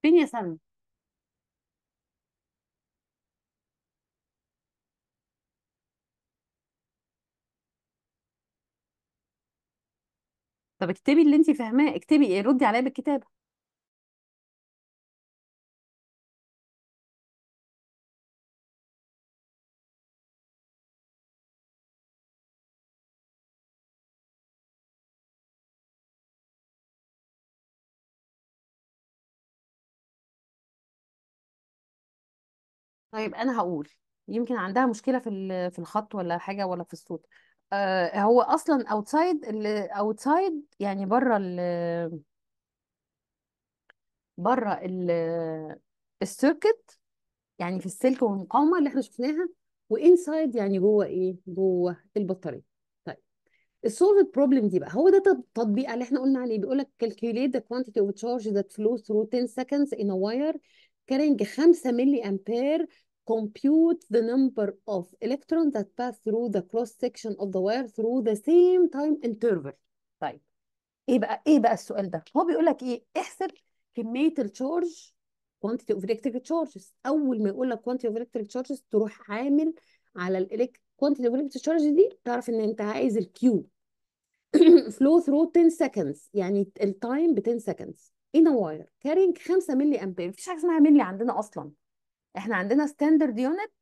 فين يا سامي طب اكتبي اللي انت فاهماه اكتبي ردي عليا بالكتابه طيب انا هقول يمكن عندها مشكله في في الخط ولا حاجه ولا في الصوت آه هو اصلا اوتسايد اوتسايد يعني بره ال بره ال السيركت يعني في السلك والمقاومه اللي احنا شفناها وانسايد يعني جوه ايه جوه البطاريه طيب السولف بروبلم دي بقى هو ده التطبيق اللي احنا قلنا عليه بيقول لك كالكوليت ذا كوانتيتي اوف تشارج ذات فلو ثرو 10 سكندز ان a كارينج 5 ملي امبير compute the number of electrons that pass through the cross section of the wire through the same time interval طيب ايه بقى ايه بقى السؤال ده هو بيقول لك ايه احسب كميه التشارج quantity of electric charges اول ما يقول لك quantity of electric charges تروح عامل على الالكت quantity of electric charges دي تعرف ان انت عايز الكيو flow through 10 seconds يعني التايم ب 10 seconds in a wire carrying 5 ملي امبير مفيش حاجه اسمها ملي عندنا اصلا احنا عندنا ستاندرد يونت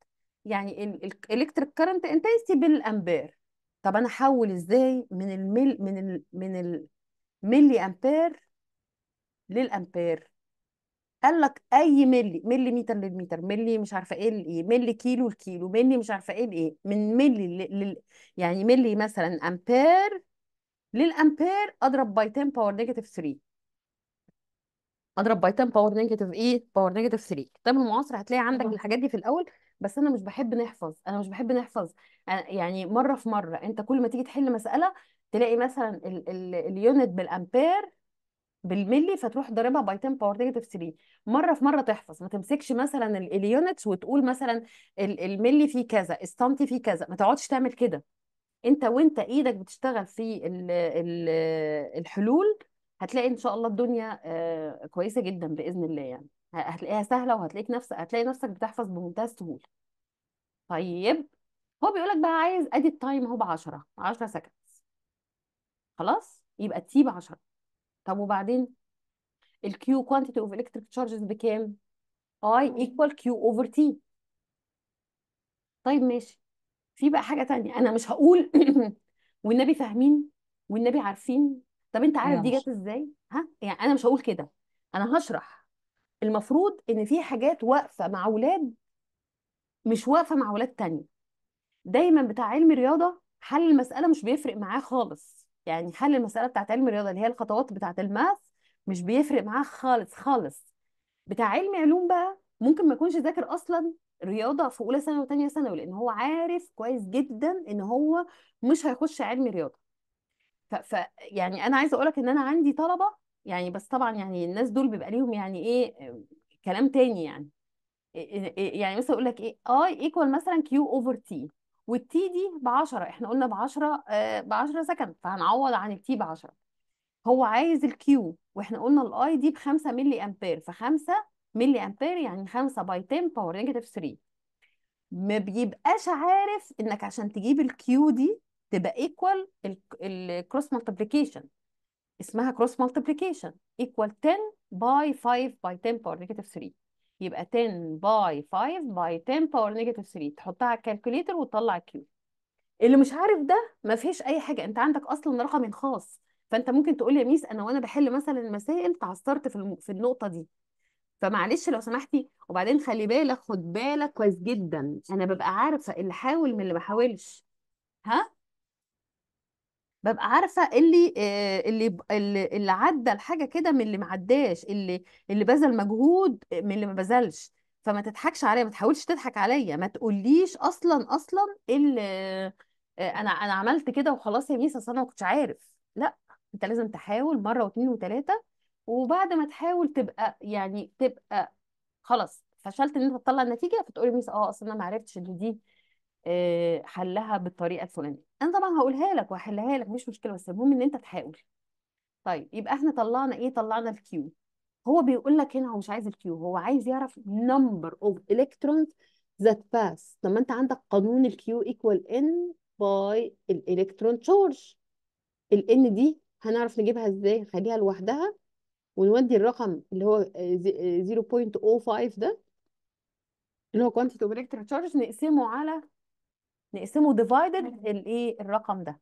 يعني الالكتريك كارنت انتنسيتي بالامبير طب انا احول ازاي من المل من ال من الملي امبير للامبير قال لك اي ملي ملي متر للمتر ملي مش عارفه ايه لايه ملي كيلو لكيلو ملي مش عارفه ايه لايه من ملي لل يعني ملي مثلا امبير للامبير اضرب باي 10 باور نيجاتيف 3 اضرب باي 10 باور نيجاتيف ايه باور نيجاتيف 3 كتاب المعاصر هتلاقي عندك اه. الحاجات دي في الاول بس انا مش بحب نحفظ انا مش بحب نحفظ يعني مره في مره انت كل ما تيجي تحل مساله تلاقي مثلا ال ال اليونت بالامبير بالملي فتروح ضاربها باي 10 باور نيجاتيف 3 مره في مره تحفظ ما تمسكش مثلا اليونتس وتقول مثلا الملي فيه كذا السنتي فيه كذا ما تقعدش تعمل كده انت وانت ايدك بتشتغل في ال ال الحلول هتلاقي ان شاء الله الدنيا آه، كويسه جدا باذن الله يعني هتلاقيها سهله وهتلاقيك نفسك هتلاقي نفسك بتحفظ بمنتهى السهوله طيب هو بيقول لك بقى عايز ادي التايم اهو ب 10 10 سكندز خلاص يبقى تي ب 10 طب وبعدين الكيو كوانتيتي اوف الكتريك تشارجز بكام اي ايكوال كيو اوفر تي طيب ماشي في بقى حاجه تانية انا مش هقول <coughs> والنبي فاهمين والنبي عارفين طب انت عارف دي جت ازاي ها يعني انا مش هقول كده انا هشرح المفروض ان في حاجات واقفه مع اولاد مش واقفه مع اولاد تانية دايما بتاع علم رياضه حل المساله مش بيفرق معاه خالص يعني حل المساله بتاعت علم الرياضه اللي هي الخطوات بتاعت الماث مش بيفرق معاه خالص خالص بتاع علم علوم بقى ممكن ما يكونش ذاكر اصلا رياضه في اولى ثانوي وثانيه ثانوي لان هو عارف كويس جدا ان هو مش هيخش علم رياضه ف يعني انا عايزه اقول لك ان انا عندي طلبه يعني بس طبعا يعني الناس دول بيبقى ليهم يعني ايه كلام تاني يعني يعني مثلا اقول لك ايه اي آه، ايكوال مثلا كيو اوفر تي والتي دي ب 10 احنا قلنا ب 10 ب 10 سكند فهنعوض عن التي ب 10 هو عايز الكيو واحنا قلنا الاي دي ب 5 ملي امبير ف 5 ملي امبير يعني 5 باي 10 باور نيجاتيف 3 ما بيبقاش عارف انك عشان تجيب الكيو دي تبقى ايكوال الكروس مالتيبليكيشن اسمها كروس مالتيبليكيشن ايكوال 10 باي 5 باي 10 باور نيجاتيف 3 يبقى 10 باي 5 باي 10 باور نيجاتيف 3 تحطها على الكالكوليتر وتطلع الكيو اللي مش عارف ده ما فيهش اي حاجه انت عندك اصلا رقم خاص فانت ممكن تقول يا ميس انا وانا بحل مثلا المسائل تعثرت في في النقطه دي فمعلش لو سمحتي وبعدين خلي بالك خد بالك كويس جدا انا ببقى عارفه اللي حاول من اللي ما حاولش ها ببقى عارفه اللي آه، اللي اللي, اللي عدى الحاجه كده من اللي ما عداش اللي اللي بذل مجهود من اللي ما بذلش فما تضحكش عليا ما تحاولش تضحك عليا ما تقوليش اصلا اصلا اللي آه، انا انا عملت كده وخلاص يا ميس اصل انا ما كنتش عارف لا انت لازم تحاول مره واثنين وثلاثه وبعد ما تحاول تبقى يعني تبقى خلاص فشلت ان انت تطلع النتيجه فتقولي ميس اه اصل انا ما عرفتش ان دي آه، حلها بالطريقه الفلانيه انا طبعا هقولها لك وهحلها لك مش مشكله بس المهم ان انت تحاول طيب يبقى احنا طلعنا ايه طلعنا الكيو هو بيقول لك هنا هو مش عايز الكيو هو عايز يعرف اوف الكترونز ذات باس طب لما انت عندك قانون الكيو ايكوال ان باي الالكترون تشارج الان دي هنعرف نجيبها ازاي نخليها لوحدها ونودي الرقم اللي هو 0.05 آه، ده اللي هو كوانتيتي اوف الكترون تشارج نقسمه على نقسمه ديفايدد الايه الرقم ده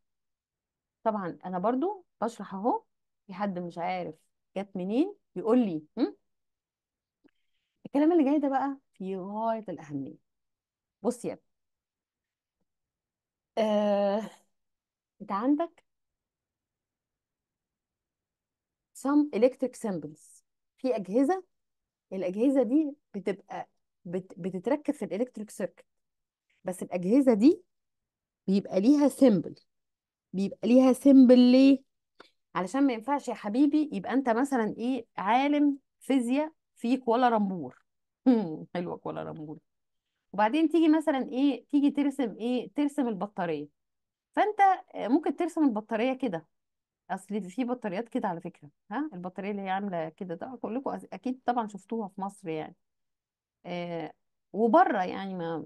طبعا انا برضو بشرح اهو في حد مش عارف جت منين بيقول لي هم؟ الكلام اللي جاي ده بقى في غايه الاهميه بص يا ابني آه، انت عندك some electric symbols في اجهزه الاجهزه دي بتبقى بت... بتتركب في الالكتريك سيركت بس الأجهزة دي بيبقى ليها سيمبل بيبقى ليها سيمبل ليه؟ علشان ما ينفعش يا حبيبي يبقى أنت مثلا إيه عالم فيزياء في كوالا رامبور <laughs> حلوة كوالا رامبور وبعدين تيجي مثلا إيه تيجي ترسم إيه ترسم البطارية فأنت ممكن ترسم البطارية كده اصل في بطاريات كده على فكره ها البطاريه اللي هي عامله كده ده كلكم اكيد طبعا شفتوها في مصر يعني آه وبره يعني ما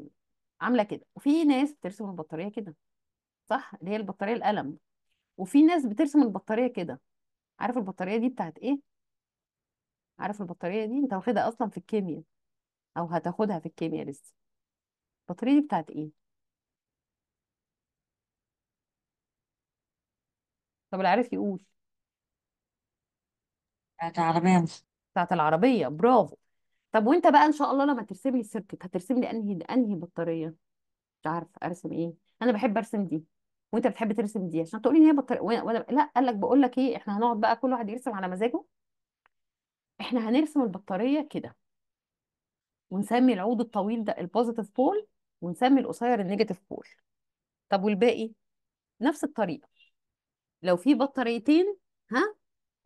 عامله كده وفي ناس بترسم البطاريه كده صح اللي هي البطاريه القلم وفي ناس بترسم البطاريه كده عارف البطاريه دي بتاعت ايه عارف البطاريه دي انت واخدها اصلا في الكيمياء او هتاخدها في الكيمياء لسه البطاريه دي بتاعت ايه طب اللي عارف يقول بتاعت العربية بتاعت العربيه برافو طب وانت بقى ان شاء الله لما ترسم لي السيركت هترسم لي انهي انهي بطاريه مش عارفه ارسم ايه انا بحب ارسم دي وانت بتحب ترسم دي عشان تقولي ان هي بطاريه وأنا- لا قال لك بقول لك ايه احنا هنقعد بقى كل واحد يرسم على مزاجه احنا هنرسم البطاريه كده ونسمي العود الطويل ده البوزيتيف بول ونسمي القصير النيجاتيف بول طب والباقي نفس الطريقه لو في بطاريتين ها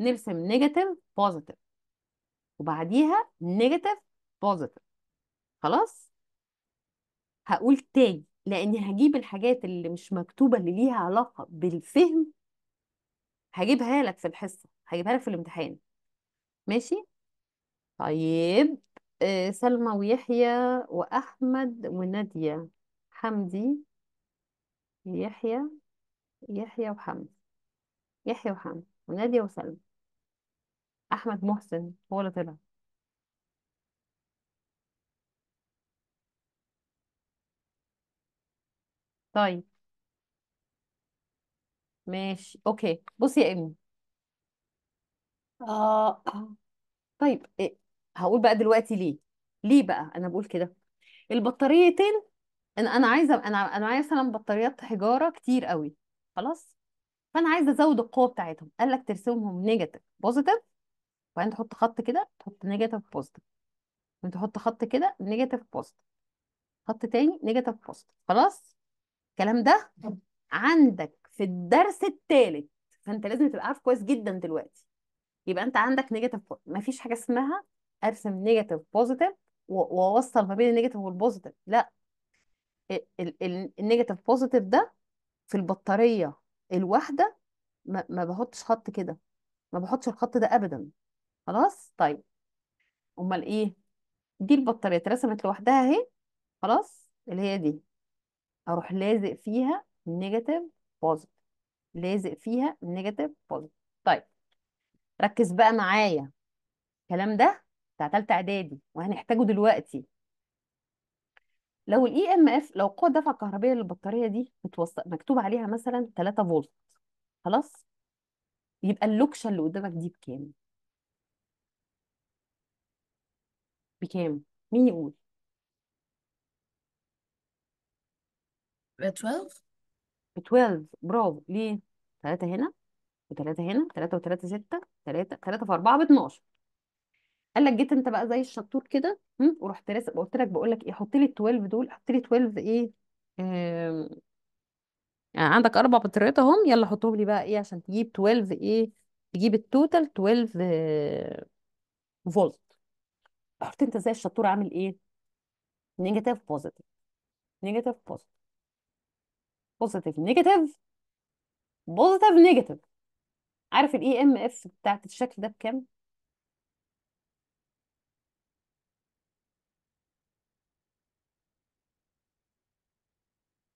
نرسم نيجاتيف بوزيتيف وبعديها نيجاتيف بوزيتيف خلاص هقول تاني لاني هجيب الحاجات اللي مش مكتوبه اللي ليها علاقه بالفهم هجيبها لك في الحصه هجيبها لك في الامتحان ماشي طيب آه، سلمى ويحيى واحمد وناديه حمدي يحيى يحيى وحمدي يحيى وحمدي وناديه وسلمى احمد محسن هو اللي طلع طيب ماشي اوكي بصي يا امي آه طيب إيه. هقول بقى دلوقتي ليه ليه بقى انا بقول كده البطاريتين انا انا عايزه انا انا معايا مثلا بطاريات حجاره كتير قوي خلاص فانا عايزه ازود القوه بتاعتهم قال لك ترسمهم نيجاتيف بوزيتيف وبعدين تحط خط كده تحط نيجاتيف بوزيتيف وتحط تحط خط كده نيجاتيف بوزيتيف خط تاني نيجاتيف بوزيتيف خلاص الكلام ده عندك في الدرس الثالث فانت لازم تبقى عارف كويس جدا دلوقتي يبقى انت عندك نيجاتيف مفيش حاجه اسمها ارسم نيجاتيف بوزيتيف واوصل ما بين النيجاتيف والبوزيتيف لا النيجاتيف بوزيتيف ده في البطاريه الواحده ما بحطش خط كده ما بحطش الخط ده ابدا خلاص طيب امال ايه دي البطاريه اترسمت لوحدها اهي خلاص اللي هي دي اروح لازق فيها نيجاتيف بوزيتيف لازق فيها نيجاتيف بوزيتيف طيب ركز بقى معايا الكلام ده بتاع تالتة اعدادي وهنحتاجه دلوقتي لو الاي ام e اف لو قوه الدفع الكهربيه للبطاريه دي مكتوب عليها مثلا 3 فولت خلاص يبقى اللوكشه اللي قدامك دي بكام بكام مين يقول ب 12 ب 12 برافو ليه ثلاثة هنا وثلاثة هنا ثلاثة وثلاثة ستة ثلاثة ثلاثة في أربعة ب 12 قال لك جيت أنت بقى زي الشطور كده ورحت راسب قلت لك بقول لك إيه حط لي ال 12 دول حط لي 12 إيه آم، يعني عندك أربع بطاريات أهم يلا حطهم لي بقى إيه عشان تجيب 12 إيه تجيب التوتال 12 آه، فولت عرفت انت ازاي الشطور عامل ايه نيجاتيف بوزيتيف نيجاتيف بوزيتيف بوزيتيف نيجاتيف بوزيتيف نيجاتيف عارف الاي ام e اف بتاعت الشكل ده بكام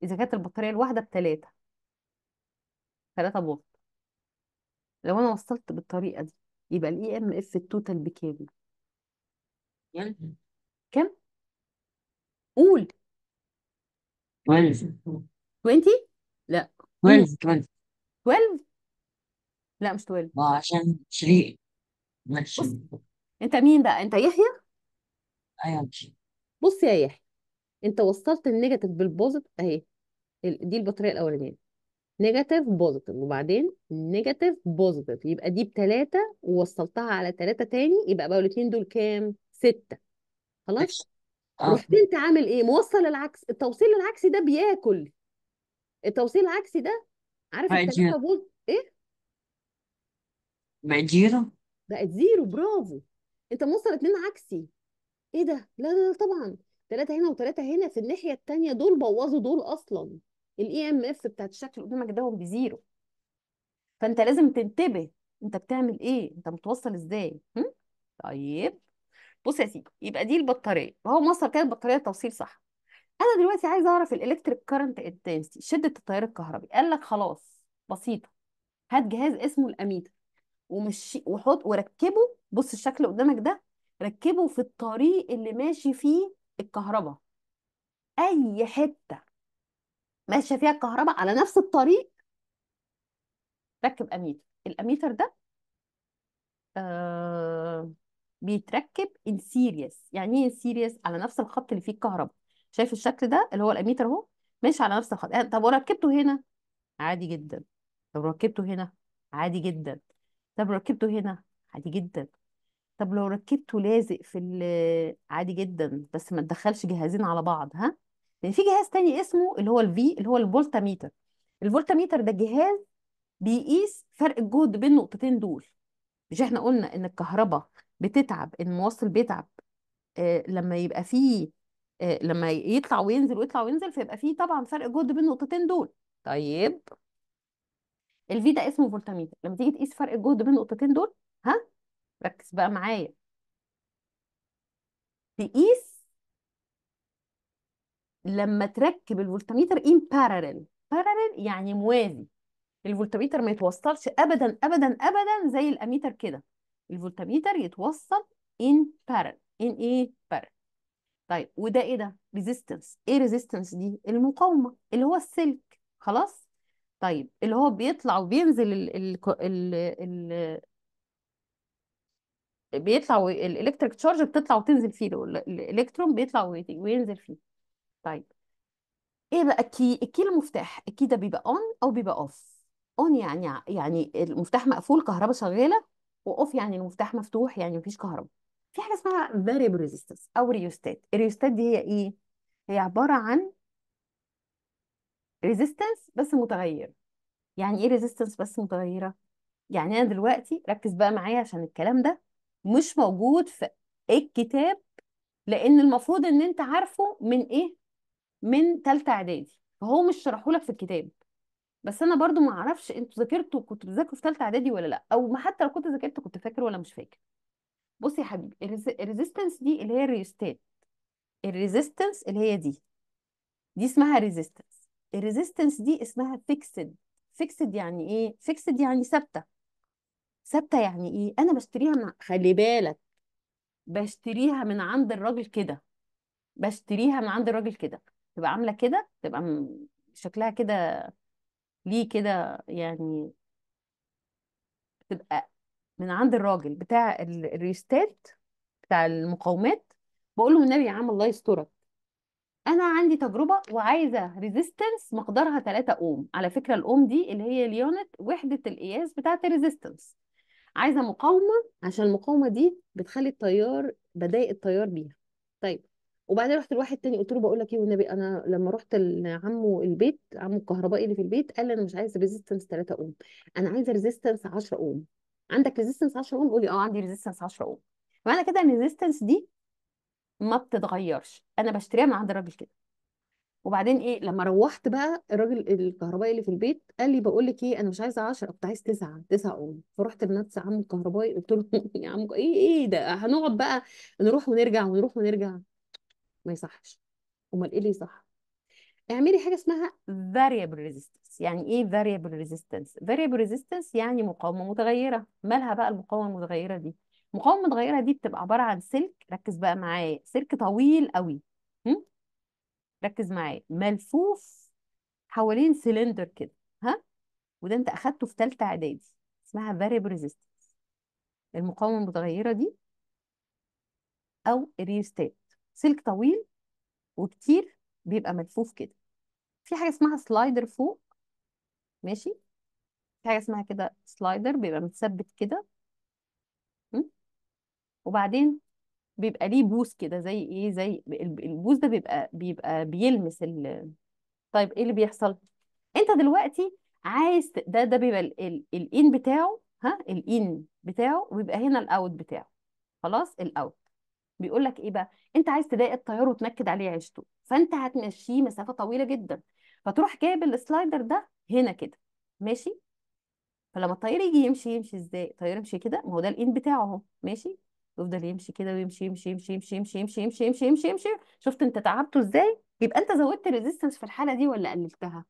اذا كانت البطاريه الواحده بتلاتة تلاتة فولت لو انا وصلت بالطريقه دي يبقى الاي ام اف التوتال بكام يعني؟ كم قول 12 20 لا 12 12 12 لا مش 12 ما عشان شريك انت مين بقى انت يحيى ايوه ماشي بص يا يحيى انت وصلت النيجاتيف بالبوزيتيف اهي دي البطاريه الاولانيه نيجاتيف بوزيتيف وبعدين نيجاتيف بوزيتيف يبقى دي بتلاتة ووصلتها على تلاتة تاني يبقى بقى الاثنين دول كام ستة خلاص آه. رحت انت عامل ايه موصل العكس التوصيل العكسي ده بياكل التوصيل العكسي ده عارف بقت فولت ايه بقت زيرو بقت زيرو برافو انت موصل اتنين عكسي ايه ده لا لا, لا طبعا تلاتة هنا وتلاتة هنا في الناحية التانية دول بوظوا دول اصلا الاي ام e اف بتاعت الشكل اللي قدامك ده بزيرو فانت لازم تنتبه انت بتعمل ايه انت متوصل ازاي هم؟ طيب بص يا سيدي يبقى دي البطاريه وهو مصدر كانت بطاريه توصيل صح انا دلوقتي عايزه اعرف الالكتريك كارنت انتنسيتي شده التيار الكهربي قال لك خلاص بسيطه هات جهاز اسمه الاميتر ومشي وحط وركبه بص الشكل قدامك ده ركبه في الطريق اللي ماشي فيه الكهرباء اي حته ماشيه فيها الكهرباء على نفس الطريق ركب اميتر الاميتر ده آه بيتركب ان سيريس يعني ايه ان سيريس على نفس الخط اللي فيه الكهرباء شايف الشكل ده اللي هو الاميتر اهو ماشي على نفس الخط يعني طب وركبته هنا عادي جدا طب ركبته هنا عادي جدا طب ركبته هنا عادي جدا طب لو ركبته لازق في ال آه، عادي جدا بس ما تدخلش جهازين على بعض ها لان يعني في جهاز تاني اسمه اللي هو الفي اللي هو الفولتاميتر الفولتاميتر ده جهاز بيقيس فرق الجهد بين النقطتين دول مش احنا قلنا ان الكهرباء بتتعب الموصل بيتعب آه لما يبقى فيه آه لما يطلع وينزل ويطلع وينزل فيبقى فيه طبعا فرق جهد بين النقطتين دول طيب الفي ده اسمه فولتاميتر لما تيجي تقيس فرق الجهد بين النقطتين دول ها ركز بقى معايا تقيس لما تركب الفولتاميتر ان بارالل بارالل يعني موازي الفولتاميتر ما يتوصلش ابدا ابدا ابدا زي الاميتر كده الفولتميتر يتوصل in parallel in ايه parallel طيب وده ايه ده ريزيستنس ايه ريزيستنس دي المقاومه اللي هو السلك خلاص طيب اللي هو بيطلع وبينزل ال ال ال ال بيطلع الالكتريك تشارج بتطلع وتنزل فيه الالكترون بيطلع وينزل فيه طيب ايه بقى الكي الكي المفتاح الكي ده بيبقى اون او بيبقى اوف اون يعني يعني المفتاح مقفول كهرباء شغاله واوف يعني المفتاح مفتوح يعني مفيش كهرباء في حاجه اسمها فاريبل ريزيستنس او ريوستات الريوستات دي هي ايه هي عباره عن ريزيستنس بس متغير يعني ايه ريزيستنس بس متغيره يعني انا دلوقتي ركز بقى معايا عشان الكلام ده مش موجود في الكتاب لان المفروض ان انت عارفه من ايه من ثالثه اعدادي فهو مش شرحه لك في الكتاب بس انا برضو ما اعرفش انتوا ذاكرتوا كنتوا بتذاكروا في ثالثه اعدادي ولا لا او ما حتى لو كنت ذاكرت كنت فاكر ولا مش فاكر بص يا حبيبي الريزيستنس دي اللي هي الريستات الريزيستنس اللي هي دي دي اسمها ريزيستنس الريزيستنس دي اسمها فيكسد فيكسد يعني ايه فيكسد يعني ثابته ثابته يعني ايه انا بشتريها من خلي بالك بشتريها من عند الراجل كده بشتريها من عند الراجل كده تبقى عامله كده تبقى شكلها كده ليه كده يعني بتبقى من عند الراجل بتاع الريستات بتاع المقاومات بقول له النبي يا عم الله يسترك انا عندي تجربه وعايزه ريزيستنس مقدارها 3 اوم على فكره الاوم دي اللي هي اليونت وحده القياس بتاعه الريزيستنس عايزه مقاومه عشان المقاومه دي بتخلي التيار بدايق التيار بيها طيب وبعدين رحت لواحد تاني قلت له بقول لك ايه والنبي انا لما رحت لعمه البيت عمه الكهربائي اللي في البيت قال لي انا مش عايز ريزيستنس 3 اوم انا عايز ريزيستنس 10 اوم عندك ريزيستنس 10 اوم قول لي اه عندي ريزيستنس 10 اوم معنى كده ان الريزيستنس دي ما بتتغيرش انا بشتريها من عند الراجل كده وبعدين ايه لما روحت بقى الراجل الكهربائي اللي في البيت قال لي بقول لك ايه انا مش عايزه 10 كنت عايز 9 9 اوم فرحت لنفس عم الكهربائي قلت له <laughs> يا عم ايه ايه ده هنقعد بقى نروح ونرجع ونروح ونرجع ما يصحش امال ايه اللي يصح اعملي حاجه اسمها variable resistance يعني ايه variable resistance variable resistance يعني مقاومه متغيره مالها بقى المقاومه المتغيره دي المقاومه المتغيره دي بتبقى عباره عن سلك ركز بقى معايا سلك طويل قوي هم؟ ركز معايا ملفوف حوالين سلندر كده ها وده انت اخدته في ثالثه اعدادي اسمها variable resistance المقاومه المتغيره دي او الريوستات سلك طويل وكتير بيبقى ملفوف كده في حاجه اسمها سلايدر فوق ماشي في حاجه اسمها كده سلايدر بيبقى متثبت كده وبعدين بيبقى ليه بوس كده زي ايه زي البوس ده بيبقى بيبقى بيلمس ال طيب ايه اللي بيحصل انت دلوقتي عايز ده ده بيبقى الان بتاعه ها الان بتاعه وبيبقى هنا الاوت بتاعه خلاص الاوت بيقول لك ايه بقى انت عايز تضايق الطيار وتنكد عليه عيشته فانت هتمشيه مسافه طويله جدا فتروح جايب السلايدر ده هنا كده ماشي فلما الطيار يجي يمشي يمشي ازاي الطيار يمشي كده ما هو ده الان بتاعه اهو ماشي يفضل يمشي كده ويمشي يمشي يمشي يمشي يمشي يمشي يمشي يمشي يمشي, يمشي. شفت انت تعبته ازاي يبقى انت زودت الريزيستنس في الحاله دي ولا قللتها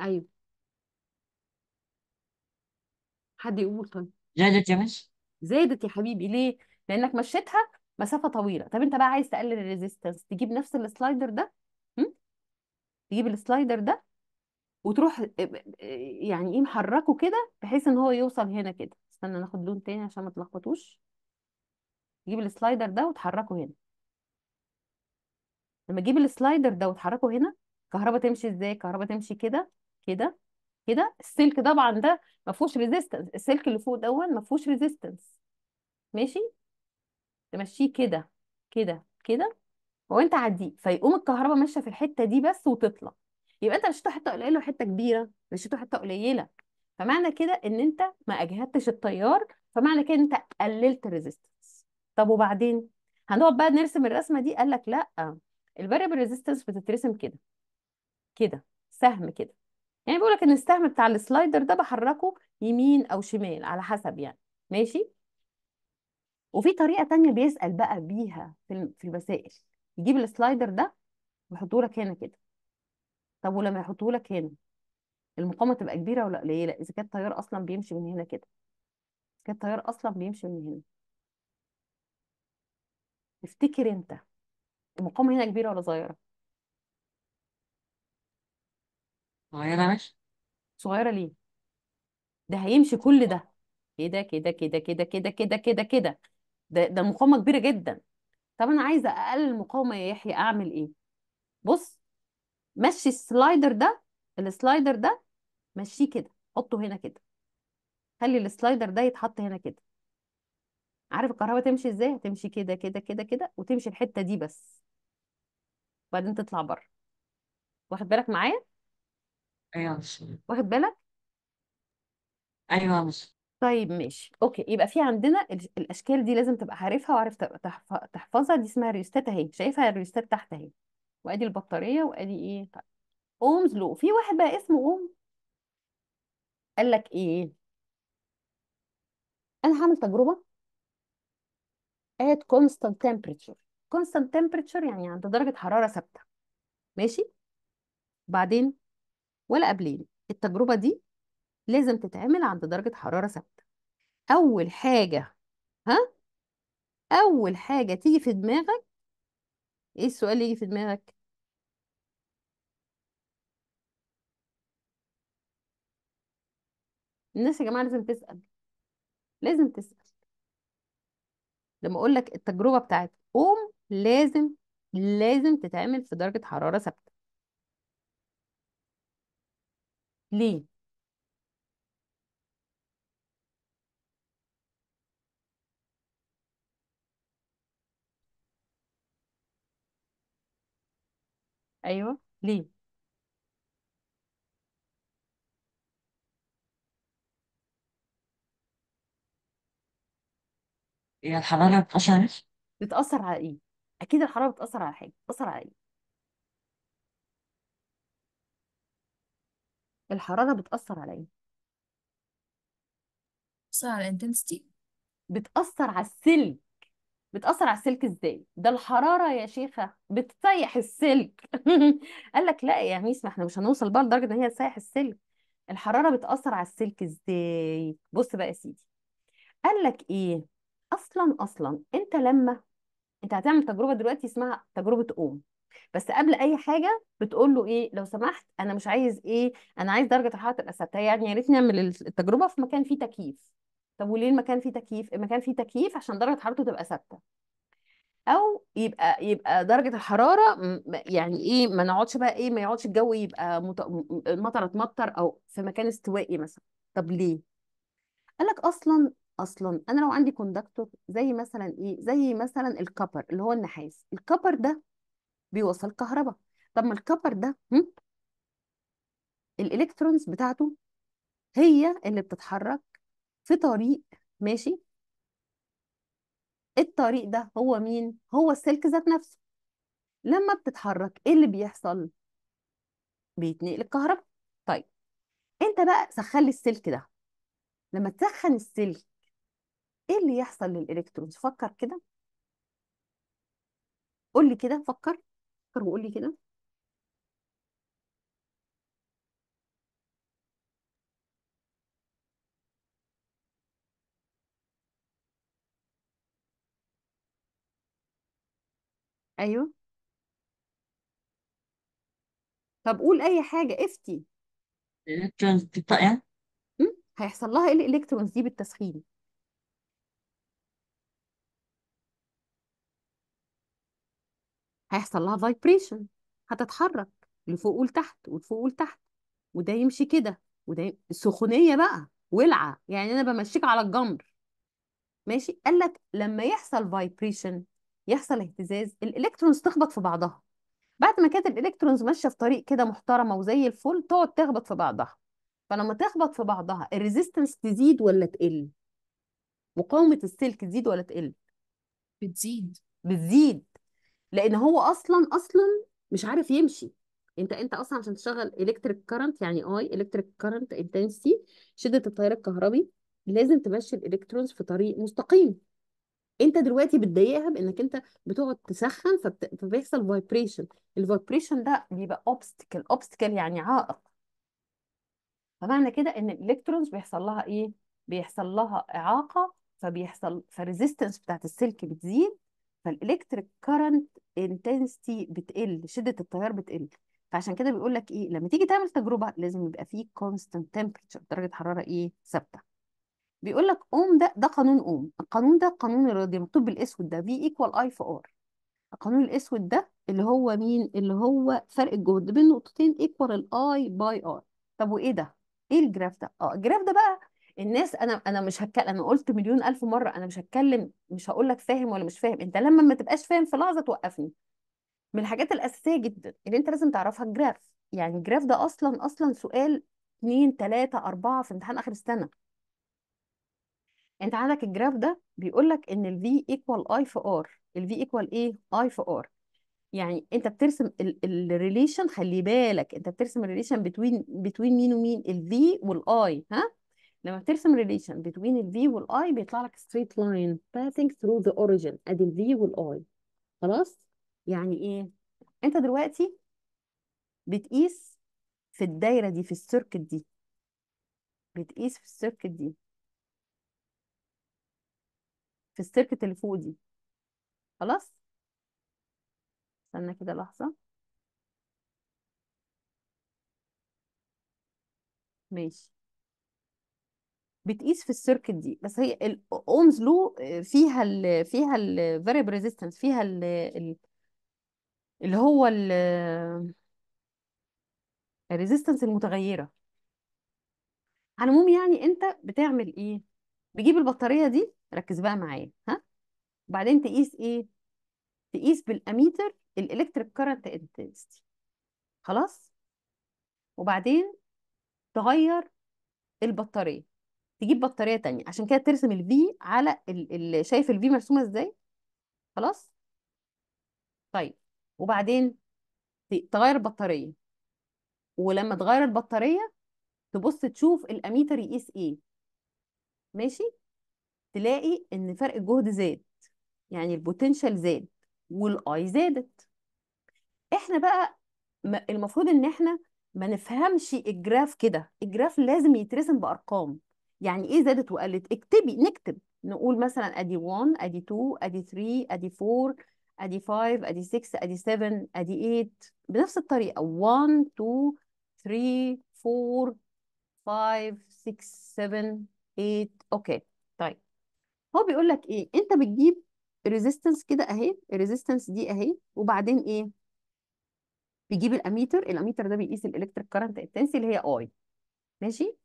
ايوه حد يقول طيب لا لا تمشي زادت يا حبيبي ليه؟ لانك مشيتها مسافه طويله طب انت بقى عايز تقلل الريزيستنس تجيب نفس السلايدر ده هم؟ تجيب السلايدر ده وتروح آه، آه، يعني ايه محركه كده بحيث ان هو يوصل هنا كده استنى ناخد لون تاني عشان ما تلخبطوش تجيب السلايدر ده وتحركه هنا لما تجيب السلايدر ده وتحركه هنا الكهرباء تمشي ازاي الكهرباء تمشي كده كده كده السلك طبعا ده ما فيهوش ريزيستنس السلك اللي فوق دون ما فيهوش ريزيستنس ماشي تمشيه كده كده كده وانت عديه فيقوم الكهرباء ماشيه في الحته دي بس وتطلع يبقى انت مشيته حته قليله وحته كبيره مشيته حته قليله فمعنى كده ان انت ما اجهدتش التيار فمعنى كده ان انت قللت الريزيستنس طب وبعدين هنقعد بقى نرسم الرسمه دي قال لك لا الفاريبل ريزيستنس بتترسم كده كده سهم كده يعني بيقول لك ان السهم بتاع السلايدر ده بحركه يمين او شمال على حسب يعني ماشي وفي طريقه تانية بيسال بقى بيها في المسائل يجيب السلايدر ده ويحطه لك هنا كده طب ولما يحطه لك هنا المقاومه تبقى كبيره ولا قليله اذا كان التيار اصلا بيمشي من هنا كده اذا كان التيار اصلا بيمشي من هنا افتكر انت المقاومه هنا كبيره ولا صغيره صغيرة ماشي صغيرة ليه ده هيمشي كل ده كده كده كده كده كده كده كده كده ده ده مقاومة كبيرة جدا طب انا عايزة اقلل المقاومة يا يحيى اعمل ايه بص مشي السلايدر ده السلايدر ده مشيه كده حطه هنا كده خلي السلايدر ده يتحط هنا كده عارف الكهرباء تمشي ازاي هتمشي كده كده كده كده وتمشي الحتة دي بس وبعدين تطلع بره واخد بالك معايا ايوه ماشي واخد بالك ايوه ماشي طيب ماشي اوكي يبقى في عندنا الاشكال دي لازم تبقى عارفها وعارف تحفظها دي اسمها ريوستات اهي شايفها الريوستات تحت اهي وادي البطاريه وادي ايه طيب اومز لو في واحد بقى اسمه اوم قال لك ايه انا هعمل تجربه ات كونستانت تمبريتشر كونستانت تمبريتشر يعني عند درجه حراره ثابته ماشي بعدين ولا قبلين التجربة دي لازم تتعمل عند درجة حرارة ثابتة أول حاجة ها أول حاجة تيجي في دماغك إيه السؤال اللي يجي في دماغك؟ الناس يا جماعة لازم تسأل لازم تسأل لما أقول لك التجربة بتاعت قوم لازم لازم تتعمل في درجة حرارة ثابتة ليه ايوه ليه هي إيه، الحرارة بتأثر بتأثر على ايه اكيد الحرارة بتأثر على حاجة بتأثر على ايه الحرارة بتأثر على إيه؟ بتأثر على الانتنسيتي بتأثر على السلك بتأثر على السلك إزاي؟ ده الحرارة يا شيخة بتسيح السلك <laughs> قال لك لا يا ميس ما احنا مش هنوصل بقى لدرجة إن هي تسيح السلك الحرارة بتأثر على السلك إزاي؟ بص بقى يا سيدي قال لك إيه؟ أصلا أصلا أنت لما أنت هتعمل تجربة دلوقتي اسمها تجربة أوم بس قبل اي حاجه بتقول له ايه لو سمحت انا مش عايز ايه انا عايز درجه الحراره تبقى ثابته يعني يا ريت نعمل التجربه في مكان فيه تكييف طب وليه المكان فيه تكييف المكان فيه تكييف عشان درجه حرارته تبقى ثابته او يبقى يبقى درجه الحراره يعني ايه ما نقعدش بقى ايه ما يقعدش الجو يبقى مط... المطر اتمطر او في مكان استوائي مثلا طب ليه قال لك اصلا اصلا انا لو عندي كوندكتور زي مثلا ايه زي مثلا الكبر اللي هو النحاس الكبر ده بيوصل كهرباء طب ما الكبر ده هم؟ الالكترونز بتاعته هي اللي بتتحرك في طريق ماشي الطريق ده هو مين هو السلك ذات نفسه لما بتتحرك ايه اللي بيحصل بيتنقل الكهرباء طيب انت بقى سخن لي السلك ده لما تسخن السلك ايه اللي يحصل للالكترونز فكر كده قول لي كده فكر فكر وقول لي كده ايوه طب قول اي حاجه افتي الالكترونز بتطق إيه؟ هيحصل لها ايه الالكترونز دي بالتسخين هيحصل لها فايبريشن هتتحرك لفوق ولتحت ولفوق ولتحت وده يمشي كده وده ي... سخونيه بقى ولعه يعني انا بمشيك على الجمر ماشي قال لك لما يحصل فايبريشن يحصل اهتزاز الالكترونز تخبط في بعضها بعد ما كانت الالكترونز ماشيه في طريق كده محترمه وزي الفل تقعد تخبط في بعضها فلما تخبط في بعضها الريزيستنس تزيد ولا تقل مقاومه السلك تزيد ولا تقل بتزيد بتزيد لان هو اصلا اصلا مش عارف يمشي انت انت اصلا عشان تشغل الكتريك كارنت يعني اي الكتريك كارنت انتنسيتي شده التيار الكهربي لازم تمشي الالكترونز في طريق مستقيم انت دلوقتي بتضايقها بانك انت بتقعد تسخن فبت... فبيحصل فايبريشن الفايبريشن ده بيبقى اوبستكل اوبستكل يعني عائق فمعنى كده ان الالكترونز بيحصل لها ايه بيحصل لها اعاقه فبيحصل فالريزيستنس بتاعت السلك بتزيد فالالكتريك كارنت انتنسيتي بتقل شده التيار بتقل فعشان كده بيقول لك ايه لما تيجي تعمل تجربه لازم يبقى فيه كونستانت تمبريتشر درجه حراره ايه ثابته بيقول لك اوم ده ده قانون اوم القانون ده قانون الرياضي مكتوب بالاسود ده في ايكوال اي في ار القانون الاسود ده اللي هو مين اللي هو فرق الجهد بين نقطتين ايكوال الاي باي ار طب وايه ده ايه الجراف ده اه الجراف ده بقى الناس انا انا مش هتكلم انا قلت مليون الف مره انا مش هتكلم مش هقول لك فاهم ولا مش فاهم انت لما ما تبقاش فاهم في لحظه توقفني من الحاجات الاساسيه جدا اللي انت لازم تعرفها الجراف يعني الجراف ده اصلا اصلا سؤال 2 3 4 في امتحان اخر السنه انت عندك الجراف ده بيقول لك ان الفي ايكوال اي في ار الفي ايكوال ايه اي في ار يعني انت بترسم الريليشن خلي بالك انت بترسم الريليشن بتوين بتوين مين ومين الفي والاي ها لما بترسم ريليشن بين الفي والاي بيطلع لك ستريت لاين passing ثرو ذا اوريجن ادي الفي والاي خلاص يعني ايه انت دلوقتي بتقيس في الدايره دي في السيركت دي بتقيس في السيركت دي في السيركت اللي فوق دي خلاص استنى كده لحظه ماشي بتقيس في السيركت دي بس هي الاومز لو فيها الـ فيها الفاريبل ريزيستنس فيها الـ اللي هو الريزيستنس المتغيره على العموم يعني انت بتعمل ايه بجيب البطاريه دي ركز بقى معايا ها وبعدين تقيس ايه تقيس بالاميتر الالكتريك كارنت انتنسيتي خلاص وبعدين تغير البطاريه تجيب بطاريه تانية عشان كده ترسم الفي على ال... ال... شايف الفي مرسومه ازاي خلاص طيب وبعدين تغير البطاريه ولما تغير البطاريه تبص تشوف الاميتر يقيس ايه ماشي تلاقي ان فرق الجهد زاد يعني البوتنشال زاد والاي زادت احنا بقى المفروض ان احنا ما نفهمش الجراف كده الجراف لازم يترسم بارقام يعني ايه زادت وقلت اكتبي نكتب نقول مثلا ادي 1 ادي 2 ادي 3 ادي 4 ادي 5 ادي 6 ادي 7 ادي 8 بنفس الطريقه 1 2 3 4 5 6 7 8 اوكي طيب هو بيقول لك ايه انت بتجيب ريزيستنس كده اهي الريزيستنس دي اهي وبعدين ايه بيجيب الاميتر الاميتر ده بيقيس الالكتريك كارنت انتنسي اللي هي اي ماشي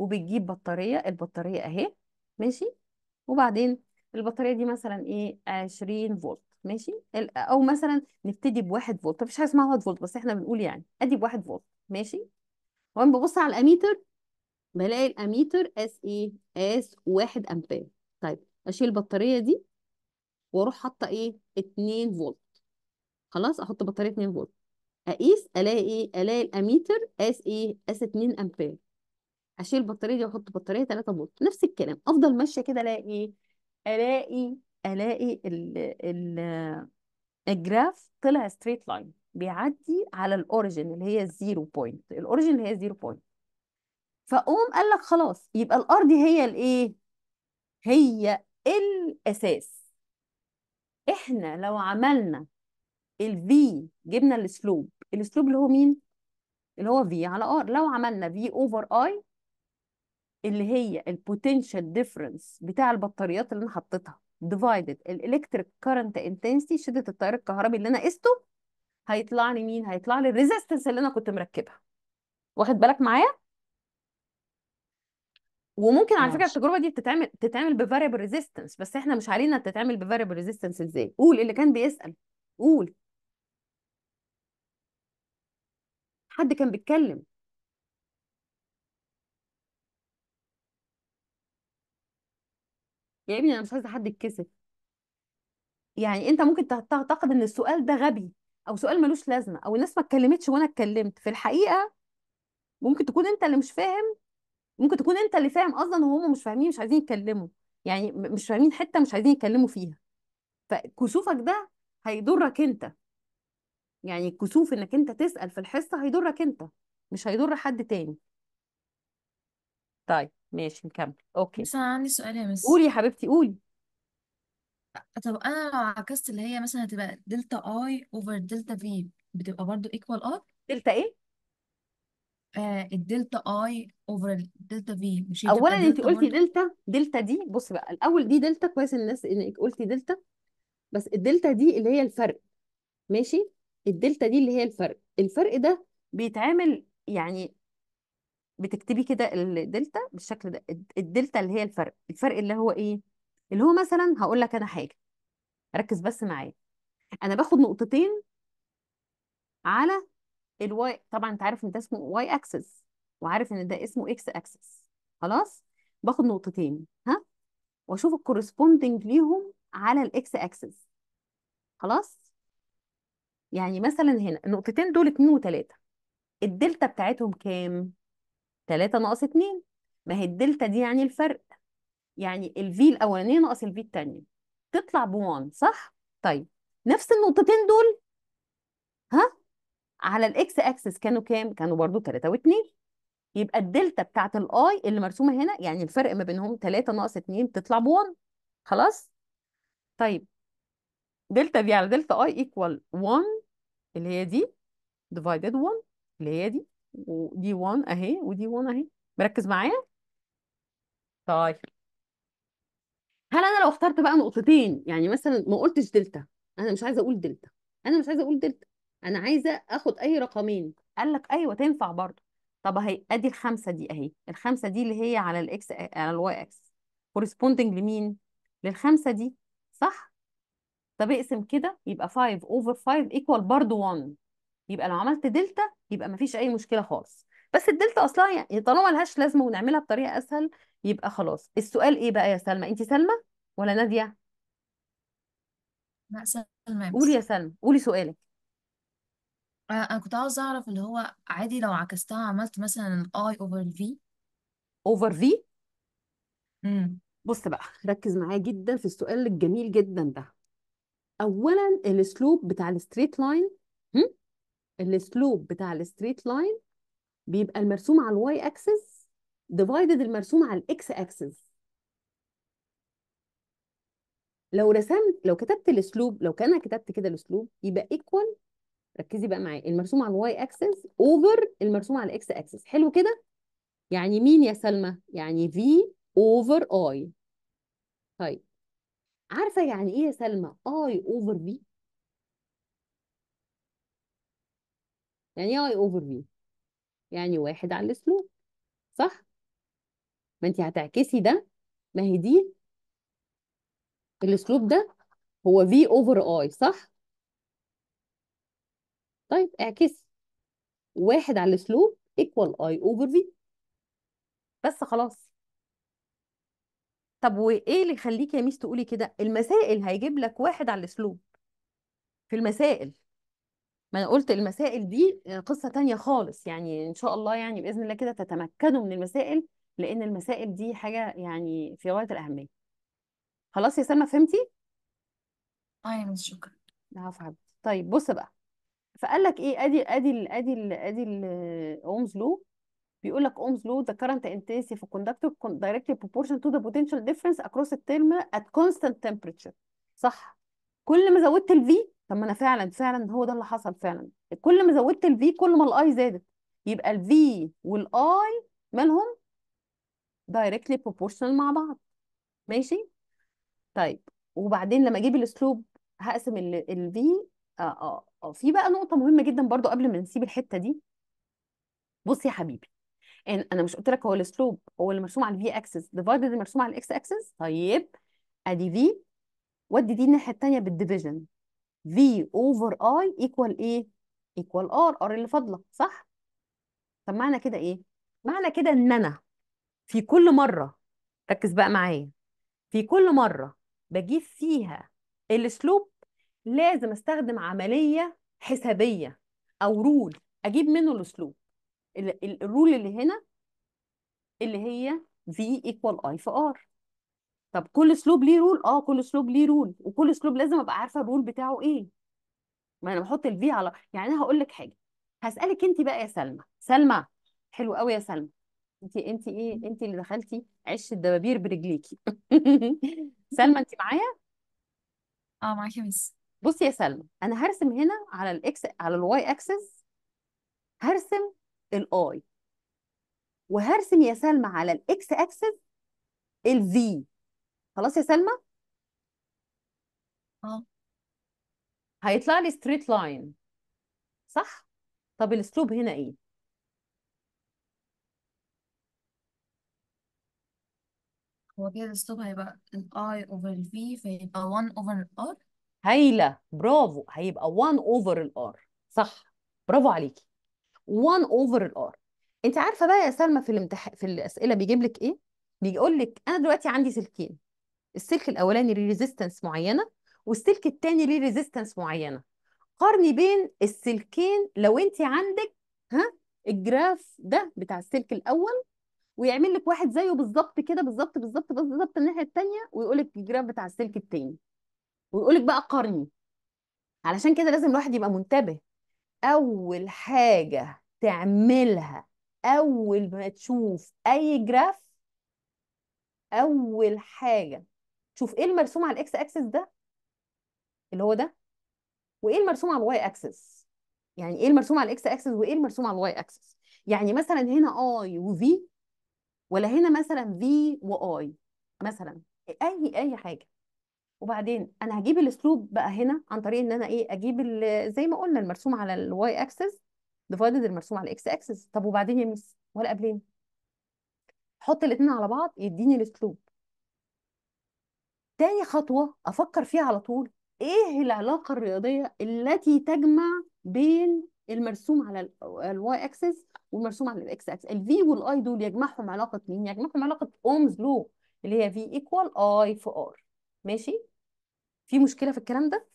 وبتجيب بطارية البطارية اهي ماشي وبعدين البطارية دي مثلا ايه 20 فولت ماشي او مثلا نبتدي بواحد فولت مفيش حاجة اسمها واحد فولت بس احنا بنقول يعني ادي بواحد فولت ماشي وانا ببص على الاميتر بلاقي الاميتر اس ايه اس واحد امبير طيب اشيل البطارية دي واروح حاطة ايه 2 فولت خلاص احط بطارية 2 فولت اقيس الاقي ايه الاقي الاميتر اس ايه اس 2 امبير اشيل البطاريه دي واحط بطاريه 3 فولت نفس الكلام افضل ماشيه كده الاقي الاقي الاقي ال ال الجراف طلع ستريت لاين بيعدي على الاوريجن اللي هي الزيرو بوينت الاوريجن اللي هي الزيرو بوينت فقوم قال لك خلاص يبقى الارض هي الايه هي الاساس احنا لو عملنا الفي جبنا السلوب السلوب اللي هو مين اللي هو في على ار لو عملنا في اوفر اي اللي هي البوتنشال ديفرنس بتاع البطاريات اللي انا حطيتها ديفايدد الالكتريك كارنت انتنسيتي شده التيار الكهربي اللي انا قسته هيطلع لي مين هيطلع لي الريزستنس اللي انا كنت مركبها واخد بالك معايا وممكن على فكره التجربه دي بتتعمل تتعمل بفاريبل ريزيستنس بس احنا مش علينا تتعمل بفاريبل ريزيستنس ازاي قول اللي كان بيسال قول حد كان بيتكلم يا ابني انا مش عايزه حد يتكسف يعني انت ممكن تعتقد ان السؤال ده غبي او سؤال ملوش لازمه او الناس ما اتكلمتش وانا اتكلمت في الحقيقه ممكن تكون انت اللي مش فاهم ممكن تكون انت اللي فاهم اصلا وهم مش فاهمين مش عايزين يتكلموا يعني مش فاهمين حته مش عايزين يتكلموا فيها فكسوفك ده هيضرك انت يعني كسوف انك انت تسأل في الحصه هيضرك انت مش هيضر حد تاني طيب ماشي نكمل اوكي بس انا عندي سؤال يا مس قولي يا حبيبتي قولي طب انا لو عكست اللي هي مثلا هتبقى دلتا اي اوفر دلتا في بتبقى برضو ايكوال ار دلتا ايه آه الدلتا اي اوفر دلتا في مش هي اولا تبقى انت دلتا قلتي برضو دلتا دلتا دي بص بقى الاول دي دلتا كويس الناس انك قلتي دلتا بس الدلتا دي اللي هي الفرق ماشي الدلتا دي اللي هي الفرق الفرق ده بيتعامل يعني بتكتبي كده الدلتا بالشكل ده الدلتا اللي هي الفرق الفرق اللي هو ايه اللي هو مثلا هقول لك انا حاجه ركز بس معايا انا باخد نقطتين على الواي طبعا انت عارف ان ده اسمه واي اكسس وعارف ان ده اسمه اكس اكسس خلاص باخد نقطتين ها واشوف الكورسبوندنج ليهم على الاكس اكسس خلاص يعني مثلا هنا النقطتين دول 2 و3 الدلتا بتاعتهم كام 3 ناقص 2 ما هي الدلتا دي يعني الفرق يعني الفي الاولانيه ناقص الفي الثانيه تطلع ب 1 صح؟ طيب نفس النقطتين دول ها على الاكس اكسس كانوا كام؟ كانوا برضو 3 و2 يبقى الدلتا بتاعت الاي اللي مرسومه هنا يعني الفرق ما بينهم 3 ناقص 2 تطلع ب 1 خلاص؟ طيب دلتا في على دلتا اي ايكوال 1 اللي هي دي ديفايدد 1 اللي هي دي ودي 1 اهي ودي 1 اهي مركز معايا طيب هل انا لو اخترت بقى نقطتين يعني مثلا ما قلتش دلتا انا مش عايزه اقول دلتا انا مش عايزه اقول دلتا انا عايزه اخد اي رقمين قال لك ايوه تنفع برضه طب اهي ادي الخمسه دي اهي الخمسه دي اللي هي على الاكس على الواي اكس كورسبوندنج لمين للخمسه دي صح طب اقسم كده يبقى 5 اوفر 5 ايكوال برضه 1 يبقى لو عملت دلتا يبقى مفيش أي مشكلة خالص بس الدلتا أصلها يعني, يعني طالما لهاش لازمة ونعملها بطريقة أسهل يبقى خلاص السؤال إيه بقى يا سلمى أنت سلمى ولا نادية؟ لا سلمى قولي يا سلمى قولي سؤالك آه، انا كنت عاوز اعرف اللي هو عادي لو عكستها عملت مثلا اي اوفر في أوفر في امم بص بقى ركز معايا جدا في السؤال الجميل جدا ده اولا السلوب بتاع الستريت لاين السلوب بتاع الستريت لاين بيبقى المرسوم على الواي اكسس ديفايدد المرسوم على الاكس اكسس لو رسمت لو كتبت الاسلوب لو كان كتبت كده الاسلوب يبقى ايكوال ركزي بقى معايا المرسوم على الواي اكسس اوفر المرسوم على الاكس اكسس حلو كده يعني مين يا سلمى يعني في اوفر اي طيب عارفه يعني ايه يا سلمى اي اوفر في يعني ايه اي اوفر في يعني واحد على السلوب صح ما انت هتعكسي ده ما هي دي الاسلوب ده هو في اوفر اي صح طيب اعكسي واحد على السلوب ايكوال اي اوفر في بس خلاص طب وايه اللي يخليكي يا ميس تقولي كده المسائل هيجيب لك واحد على الاسلوب في المسائل ما انا قلت المسائل دي آه، قصه تانية خالص يعني ان شاء الله يعني باذن الله كده تتمكنوا من المسائل لان المسائل دي حاجه يعني في غايه الاهميه خلاص يا سلمى فهمتي ايوه شكرا العفو طيب بص بقى فقال لك ايه ادي ادي ادي ادي الاومز آه، لو بيقول لك اومز لو ذا كارنت انتنسيتي في conductor directly بروبورشن تو ذا بوتنشال ديفرنس اكروس a ات كونستانت تمبريتشر صح كل ما زودت الفي طب ما انا فعلا فعلا هو ده اللي حصل فعلا كل ما زودت الفي كل ما الاي زادت يبقى الفي والاي مالهم دايركتلي بروبورشنال مع بعض ماشي طيب وبعدين لما اجيب الاسلوب هقسم الفي آه آه آه. في بقى نقطه مهمه جدا برضو قبل ما نسيب الحته دي بص يا حبيبي انا مش قلت لك هو الاسلوب هو اللي مرسوم على الفي اكسس ديفايدد مرسوم على الاكس اكسس طيب ادي في ودي دي الناحيه الثانيه بالديفيجن V over I equal ايه؟ equal R R اللي فاضلة صح؟ طب معنى كده ايه؟ معنى كده ان انا في كل مرة ركز بقى معايا في كل مرة بجيب فيها السلوب لازم استخدم عملية حسابية او رول اجيب منه الاسلوب الرول اللي هنا اللي هي V equal I في R طب كل اسلوب ليه رول اه كل اسلوب ليه رول وكل اسلوب لازم ابقى عارفه الرول بتاعه ايه ما انا بحط الفي على يعني انا هقول لك حاجه هسالك انت بقى يا سلمى سلمى حلو قوي يا سلمى انت انت ايه انت اللي دخلتي عش الدبابير برجليكي <laughs> سلمى انت معايا اه معاكي يا ميس بصي يا سلمى انا هرسم هنا على الاكس على الواي اكسس هرسم الاي وهرسم يا سلمى على الاكس اكسس الفي خلاص يا سلمى اه هيطلع لي ستريت لاين صح طب الاسلوب هنا ايه هو كده الاسلوب هيبقى ال I over V فيبقى 1 over ال R هايله برافو هيبقى 1 اوفر الار صح برافو عليكي 1 اوفر الار انت عارفه بقى يا سلمى في الامتحان في الاسئله بيجيب لك ايه بيقول لك انا دلوقتي عندي سلكين السلك الاولاني ليه ريزيستنس معينه والسلك الثاني ليه ريزيستنس معينه قارني بين السلكين لو انت عندك ها الجراف ده بتاع السلك الاول ويعمل لك واحد زيه بالظبط كده بالظبط بالظبط بالظبط الناحيه الثانيه ويقول لك الجراف بتاع السلك الثاني ويقول لك بقى قارني علشان كده لازم الواحد يبقى منتبه اول حاجه تعملها اول ما تشوف اي جراف اول حاجه شوف ايه المرسوم على الاكس اكسس ده اللي هو ده وايه المرسوم على الواي اكسس يعني ايه المرسوم على الاكس اكسس وايه المرسوم على الواي اكسس يعني مثلا هنا اي وفي ولا هنا مثلا في واي مثلا اي اي حاجه وبعدين انا هجيب الاسلوب بقى هنا عن طريق ان انا ايه اجيب زي ما قلنا المرسوم على الواي اكسس ديفايدد المرسوم على الاكس اكسس طب وبعدين يا مس ولا قبلين حط الاثنين على بعض يديني الاسلوب تاني خطوة أفكر فيها على طول إيه العلاقة الرياضية التي تجمع بين المرسوم على الواي اكسس والمرسوم على الاكس اكس الفي والاي دول يجمعهم علاقة مين؟ يجمعهم علاقة أومز لو اللي هي في ايكوال اي في ار ماشي؟ في مشكلة في الكلام ده؟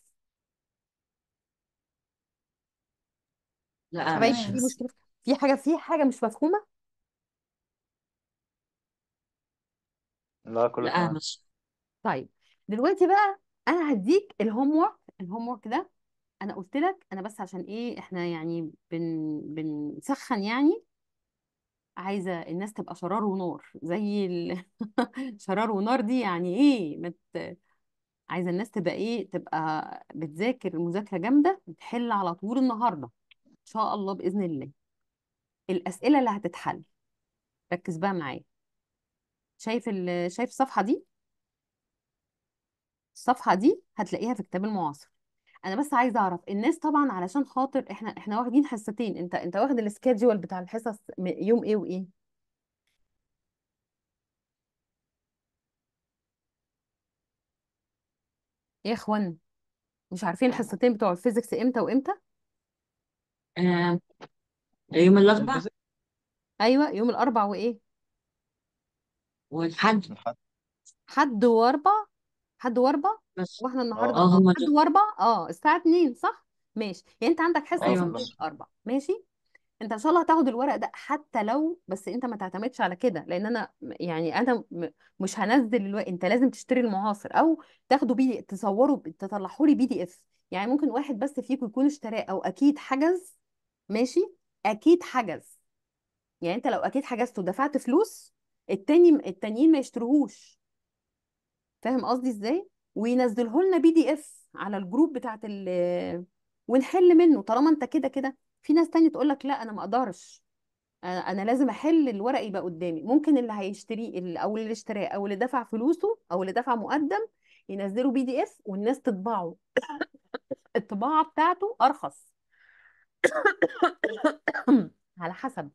لا ماشي في مشكلة في حاجة في حاجة مش مفهومة؟ لا كله لا تمام طيب دلوقتي بقى انا هديك الهوم وورك الهوم وورك ده انا قلت لك انا بس عشان ايه احنا يعني بن بنسخن يعني عايزه الناس تبقى شرار ونار زي ال... <laughs> شرار ونار دي يعني ايه مت... عايزه الناس تبقى ايه تبقى بتذاكر مذاكره جامده بتحل على طول النهارده ان شاء الله باذن الله الاسئله اللي هتتحل ركز بقى معايا شايف ال... شايف الصفحه دي الصفحه دي هتلاقيها في كتاب المعاصر انا بس عايزه اعرف الناس طبعا علشان خاطر احنا احنا واخدين حصتين انت انت واخد السكادجول بتاع الحصص يوم ايه وايه يا اخوان مش عارفين الحصتين بتوع الفيزيكس امتى وامتى آه، يوم الأربعاء ايوه يوم الاربع وايه والحد حد واربع حد واربع ماشي واحنا النهارده اه هما حد واربع اه الساعه 2 صح ماشي يعني انت عندك حصه ايوه الساعه ماشي ماشي انت ان شاء الله هتاخد الورق ده حتى لو بس انت ما تعتمدش على كده لان انا يعني انا مش هنزل الورق انت لازم تشتري المعاصر او تاخده بي تصوره تطلعه لي بي دي اف يعني ممكن واحد بس فيكم يكون اشتراه او اكيد حجز ماشي اكيد حجز يعني انت لو اكيد حجزته ودفعت فلوس التاني التانيين ما يشتروهوش فاهم قصدي ازاي وينزله لنا بي دي اف على الجروب بتاعت ال ونحل منه طالما انت كده كده في ناس تانية تقول لك لا انا ما اقدرش انا لازم احل الورق يبقى قدامي ممكن اللي هيشتريه او اللي اشتراه او اللي دفع فلوسه او اللي دفع مقدم ينزله بي دي اف والناس تطبعه الطباعه بتاعته ارخص <coughs> على حسب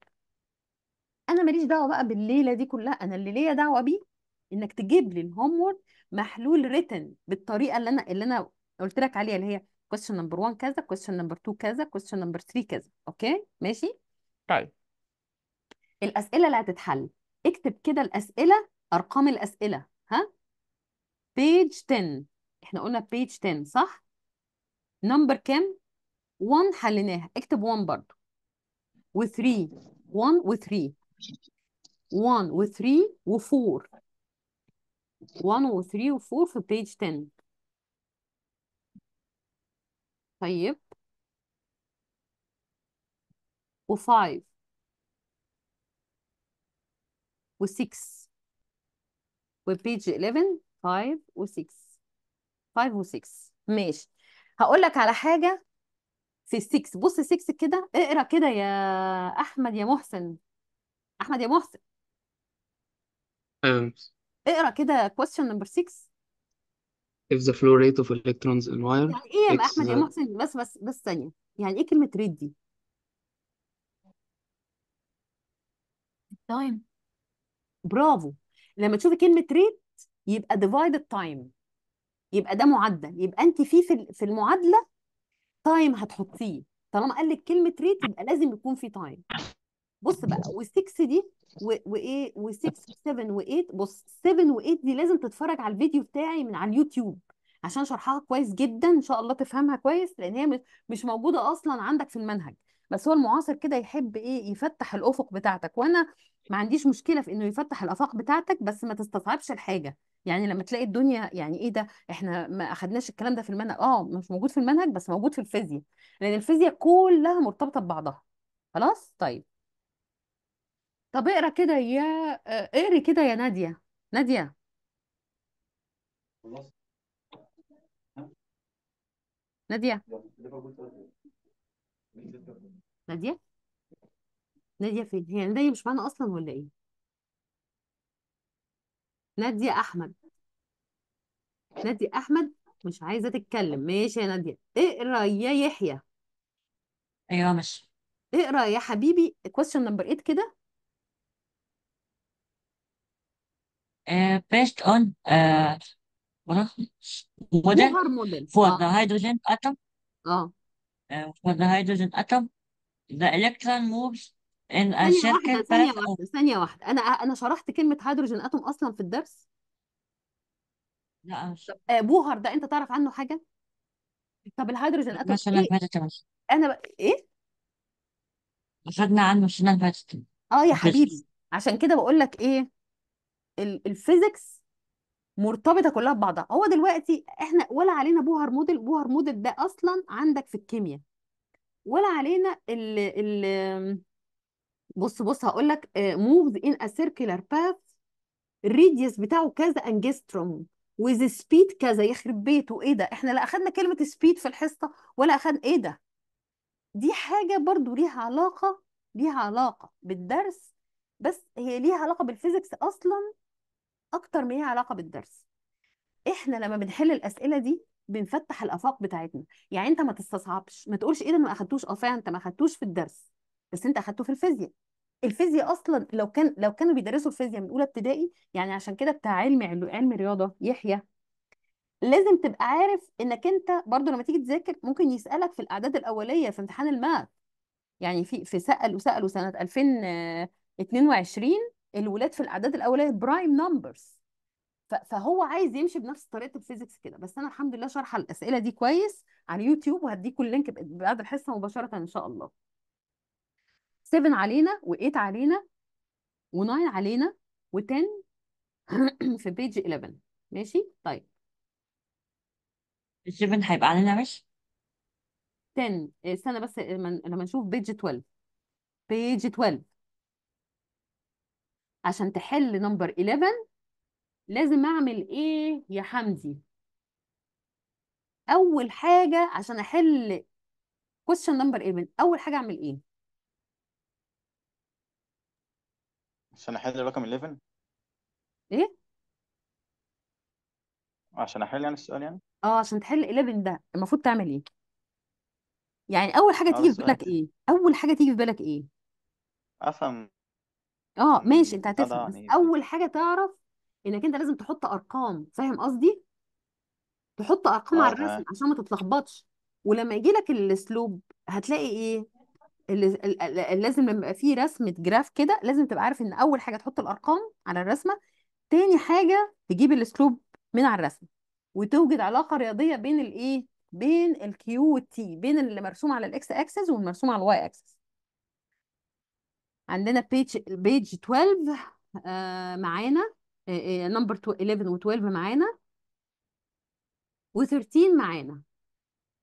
انا ماليش دعوه بقى بالليله دي كلها انا اللي ليا دعوه بيه انك تجيب لي الهوم وورك محلول ريتن بالطريقه اللي انا اللي انا قلت لك عليها اللي هي كويستشن نمبر 1 كذا كويستشن نمبر 2 كذا كويستشن نمبر 3 كذا اوكي ماشي طيب الاسئله اللي هتتحل اكتب كده الاسئله ارقام الاسئله ها بيج 10 احنا قلنا بيج 10 صح نمبر كام 1 حليناها اكتب 1 برضه و3 1 و3 1 و3 و4 1 و 3 و 4 في بيج 10 طيب و 5 و 6 و page 11 5 و 6 5 و 6 ماشي هقول لك على حاجة في 6 بص 6 كده اقرا كده يا أحمد يا محسن أحمد يا محسن اقرا كده question number 6 if the flow rate of electrons in wire يعني ايه يا x احمد يا the محسن بس بس بس ثانيه يعني ايه كلمه ريد دي تايم برافو لما تشوفي كلمه ريد يبقى divided time يبقى ده معدل يبقى انت في في في المعادله تايم هتحطيه طالما قال لك كلمه ريت يبقى لازم يكون في تايم بص بقى و6 دي و- وايه و6 7 و8 بص 7 و8 دي لازم تتفرج على الفيديو بتاعي من على اليوتيوب عشان شرحها كويس جدا ان شاء الله تفهمها كويس لان هي مش موجوده اصلا عندك في المنهج بس هو المعاصر كده يحب ايه يفتح الافق بتاعتك وانا ما عنديش مشكله في انه يفتح الافاق بتاعتك بس ما تستصعبش الحاجه يعني لما تلاقي الدنيا يعني ايه ده احنا ما اخدناش الكلام ده في المنهج اه مش موجود في المنهج بس موجود في الفيزياء لان الفيزياء كلها مرتبطه ببعضها خلاص طيب طب اقرا كده يا اقري كده يا نادية نادية نادية نادية نادية فين هي نادية مش معانا اصلا ولا ايه نادية احمد نادية احمد مش عايزة تتكلم ماشي يا نادية اقرا يا يحيى ايوه ماشي اقرا يا حبيبي question number 8 كده uh, based on uh, model Mover model for آه. the hydrogen atom. اه uh, for the hydrogen atom, the electron moves in a circle ثانية واحدة ثانية واحدة أنا أنا شرحت كلمة هيدروجين أتوم أصلا في الدرس لا مش- آه، بوهر ده أنت تعرف عنه حاجة طب الهيدروجين أتوم السنة إيه فاتت أنا بقى إيه أخدنا عنه السنة اللي فاتت اه يا حبيبي عشان كده بقول لك ايه الفيزيكس مرتبطه كلها ببعضها هو دلوقتي احنا ولا علينا بوهر موديل بوهر موديل ده اصلا عندك في الكيمياء ولا علينا ال ال بص بص هقول لك موفز ان ا سيركلر باث الريديوس بتاعه كذا انجستروم وذ سبيد كذا يخرب بيته ايه ده احنا لا اخذنا كلمه سبيد في الحصه ولا اخذنا ايه ده دي حاجه برضو ليها علاقه ليها علاقه بالدرس بس هي ليها علاقه بالفيزيكس اصلا اكتر ما هي علاقه بالدرس احنا لما بنحل الاسئله دي بنفتح الافاق بتاعتنا يعني انت ما تستصعبش ما تقولش ايه ده ما اخدتوش اه فعلا انت ما اخدتوش في الدرس بس انت اخدته في الفيزياء الفيزياء اصلا لو كان لو كانوا بيدرسوا الفيزياء من اولى ابتدائي يعني عشان كده بتاع علم علم رياضه يحيى لازم تبقى عارف انك انت برضو لما تيجي تذاكر ممكن يسالك في الاعداد الاوليه في امتحان الماث يعني في في سال وسال سنه 2022 الولاد في الاعداد الاوليه برايم نمبرز فهو عايز يمشي بنفس طريقه الفيزيكس كده بس انا الحمد لله شارحه الاسئله دي كويس على يوتيوب وهديكم اللينك بعد الحصه مباشره ان شاء الله 7 علينا و8 علينا و9 علينا و10 <coughs> في بيج 11 ماشي طيب 7 هيبقى علينا مش 10 استنى بس لما نشوف بيج 12 بيج 12 عشان تحل نمبر 11 لازم اعمل ايه يا حمدي اول حاجه عشان احل question نمبر 11 اول حاجه اعمل ايه عشان احل رقم 11 ايه عشان احل يعني السؤال يعني اه عشان تحل 11 ده المفروض تعمل ايه يعني اول حاجه تيجي في بالك ايه اول حاجه تيجي في بالك ايه افهم اه يعني ماشي انت هتفهم بس يعني اول حاجه تعرف انك انت لازم تحط ارقام فاهم قصدي تحط ارقام على اه الرسم عشان ما تتلخبطش ولما يجي لك الاسلوب هتلاقي ايه لازم لما يبقى في رسمه جراف كده لازم تبقى عارف ان اول حاجه تحط الارقام على الرسمه تاني حاجه تجيب الاسلوب من على الرسم وتوجد علاقه رياضيه بين الايه بين الكيو والتي بين اللي مرسوم على الاكس اكسس والمرسوم على الواي اكسس عندنا بيج بيج 12 معانا نمبر 11 و12 معانا و13 معانا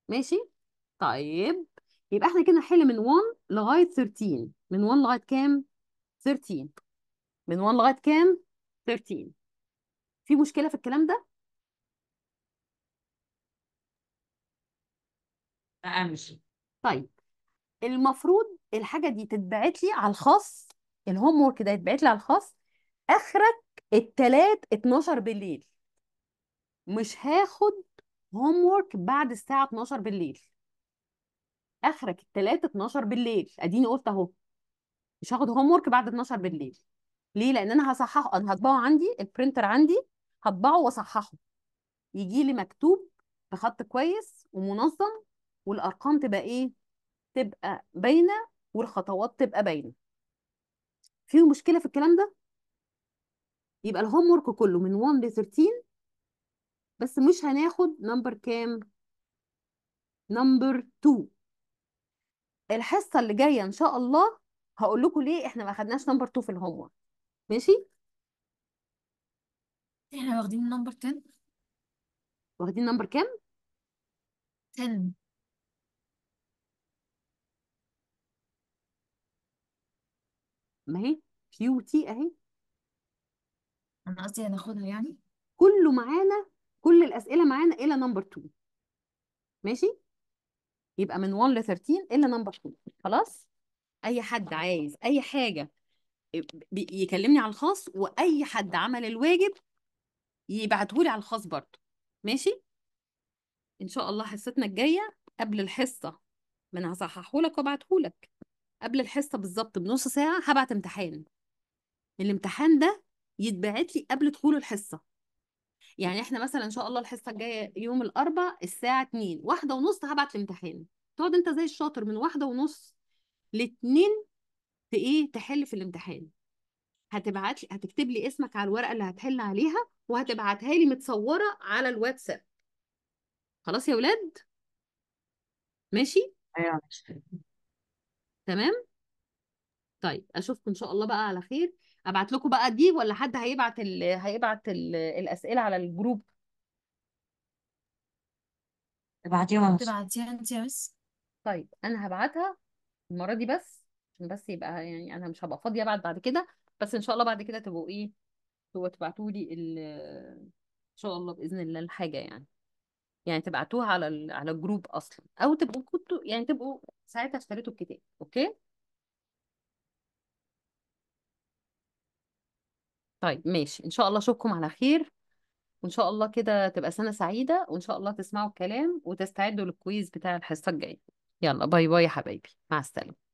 ماشي طيب يبقى احنا كده نحل من 1 لغايه 13 من 1 لغايه كام 13 من 1 لغايه كام 13 في مشكله في الكلام ده امشي طيب المفروض الحاجه دي تتبعت لي على الخاص الهوم وورك ده يتبعت لي على الخاص اخرك التلات 12 بالليل مش هاخد هوم وورك بعد الساعه 12 بالليل اخرك التلات 12 بالليل اديني قلت اهو مش هاخد هوم وورك بعد 12 بالليل ليه لان انا هصححه انا هطبعه عندي البرينتر عندي هطبعه واصححه يجي لي مكتوب بخط كويس ومنظم والارقام تبقى ايه تبقى باينه والخطوات تبقى باينه في مشكله في الكلام ده يبقى الهوم ورك كله من 1 ل 13 بس مش هناخد نمبر كام نمبر 2 الحصه اللي جايه ان شاء الله هقول لكم ليه احنا ما خدناش نمبر 2 في الهوم ورك ماشي احنا واخدين نمبر 10 واخدين نمبر كام 10 ما هي كيو تي اهي انا قصدي هناخدها يعني كله معانا كل الاسئله معانا الا نمبر 2 ماشي يبقى من 1 ل 13 الا نمبر 2 خلاص اي حد عايز اي حاجه يكلمني على الخاص واي حد عمل الواجب يبعته لي على الخاص برضه ماشي ان شاء الله حصتنا الجايه قبل الحصه ما انا هصححه لك وابعته لك قبل الحصه بالظبط بنص ساعه هبعت امتحان الامتحان ده يتبعت لي قبل دخول الحصه يعني احنا مثلا ان شاء الله الحصه الجايه يوم الأربعاء الساعه 2 واحدة ونص هبعت الامتحان تقعد انت زي الشاطر من واحدة ونص لاتنين في ايه تحل في الامتحان هتبعت لي هتكتب لي اسمك على الورقه اللي هتحل عليها وهتبعتها لي متصوره على الواتساب خلاص يا ولاد ماشي ايوه تمام طيب اشوفكم ان شاء الله بقى على خير ابعت لكم بقى دي ولا حد هيبعت الـ هيبعت الـ الاسئله على الجروب ابعتيها تبعتيها انت بس طيب انا هبعتها المره دي بس عشان بس يبقى يعني انا مش هبقى فاضيه بعد بعد كده بس ان شاء الله بعد كده تبقوا ايه هو تبعتوا لي ان شاء الله باذن الله الحاجه يعني يعني تبعتوها على ال... على الجروب اصلا او تبقوا كنتوا يعني تبقوا ساعتها اشتريتوا الكتاب اوكي طيب ماشي ان شاء الله اشوفكم على خير وان شاء الله كده تبقى سنة سعيدة وان شاء الله تسمعوا الكلام وتستعدوا للكويز بتاع الحصة الجاية يلا باي باي يا حبايبي مع السلامة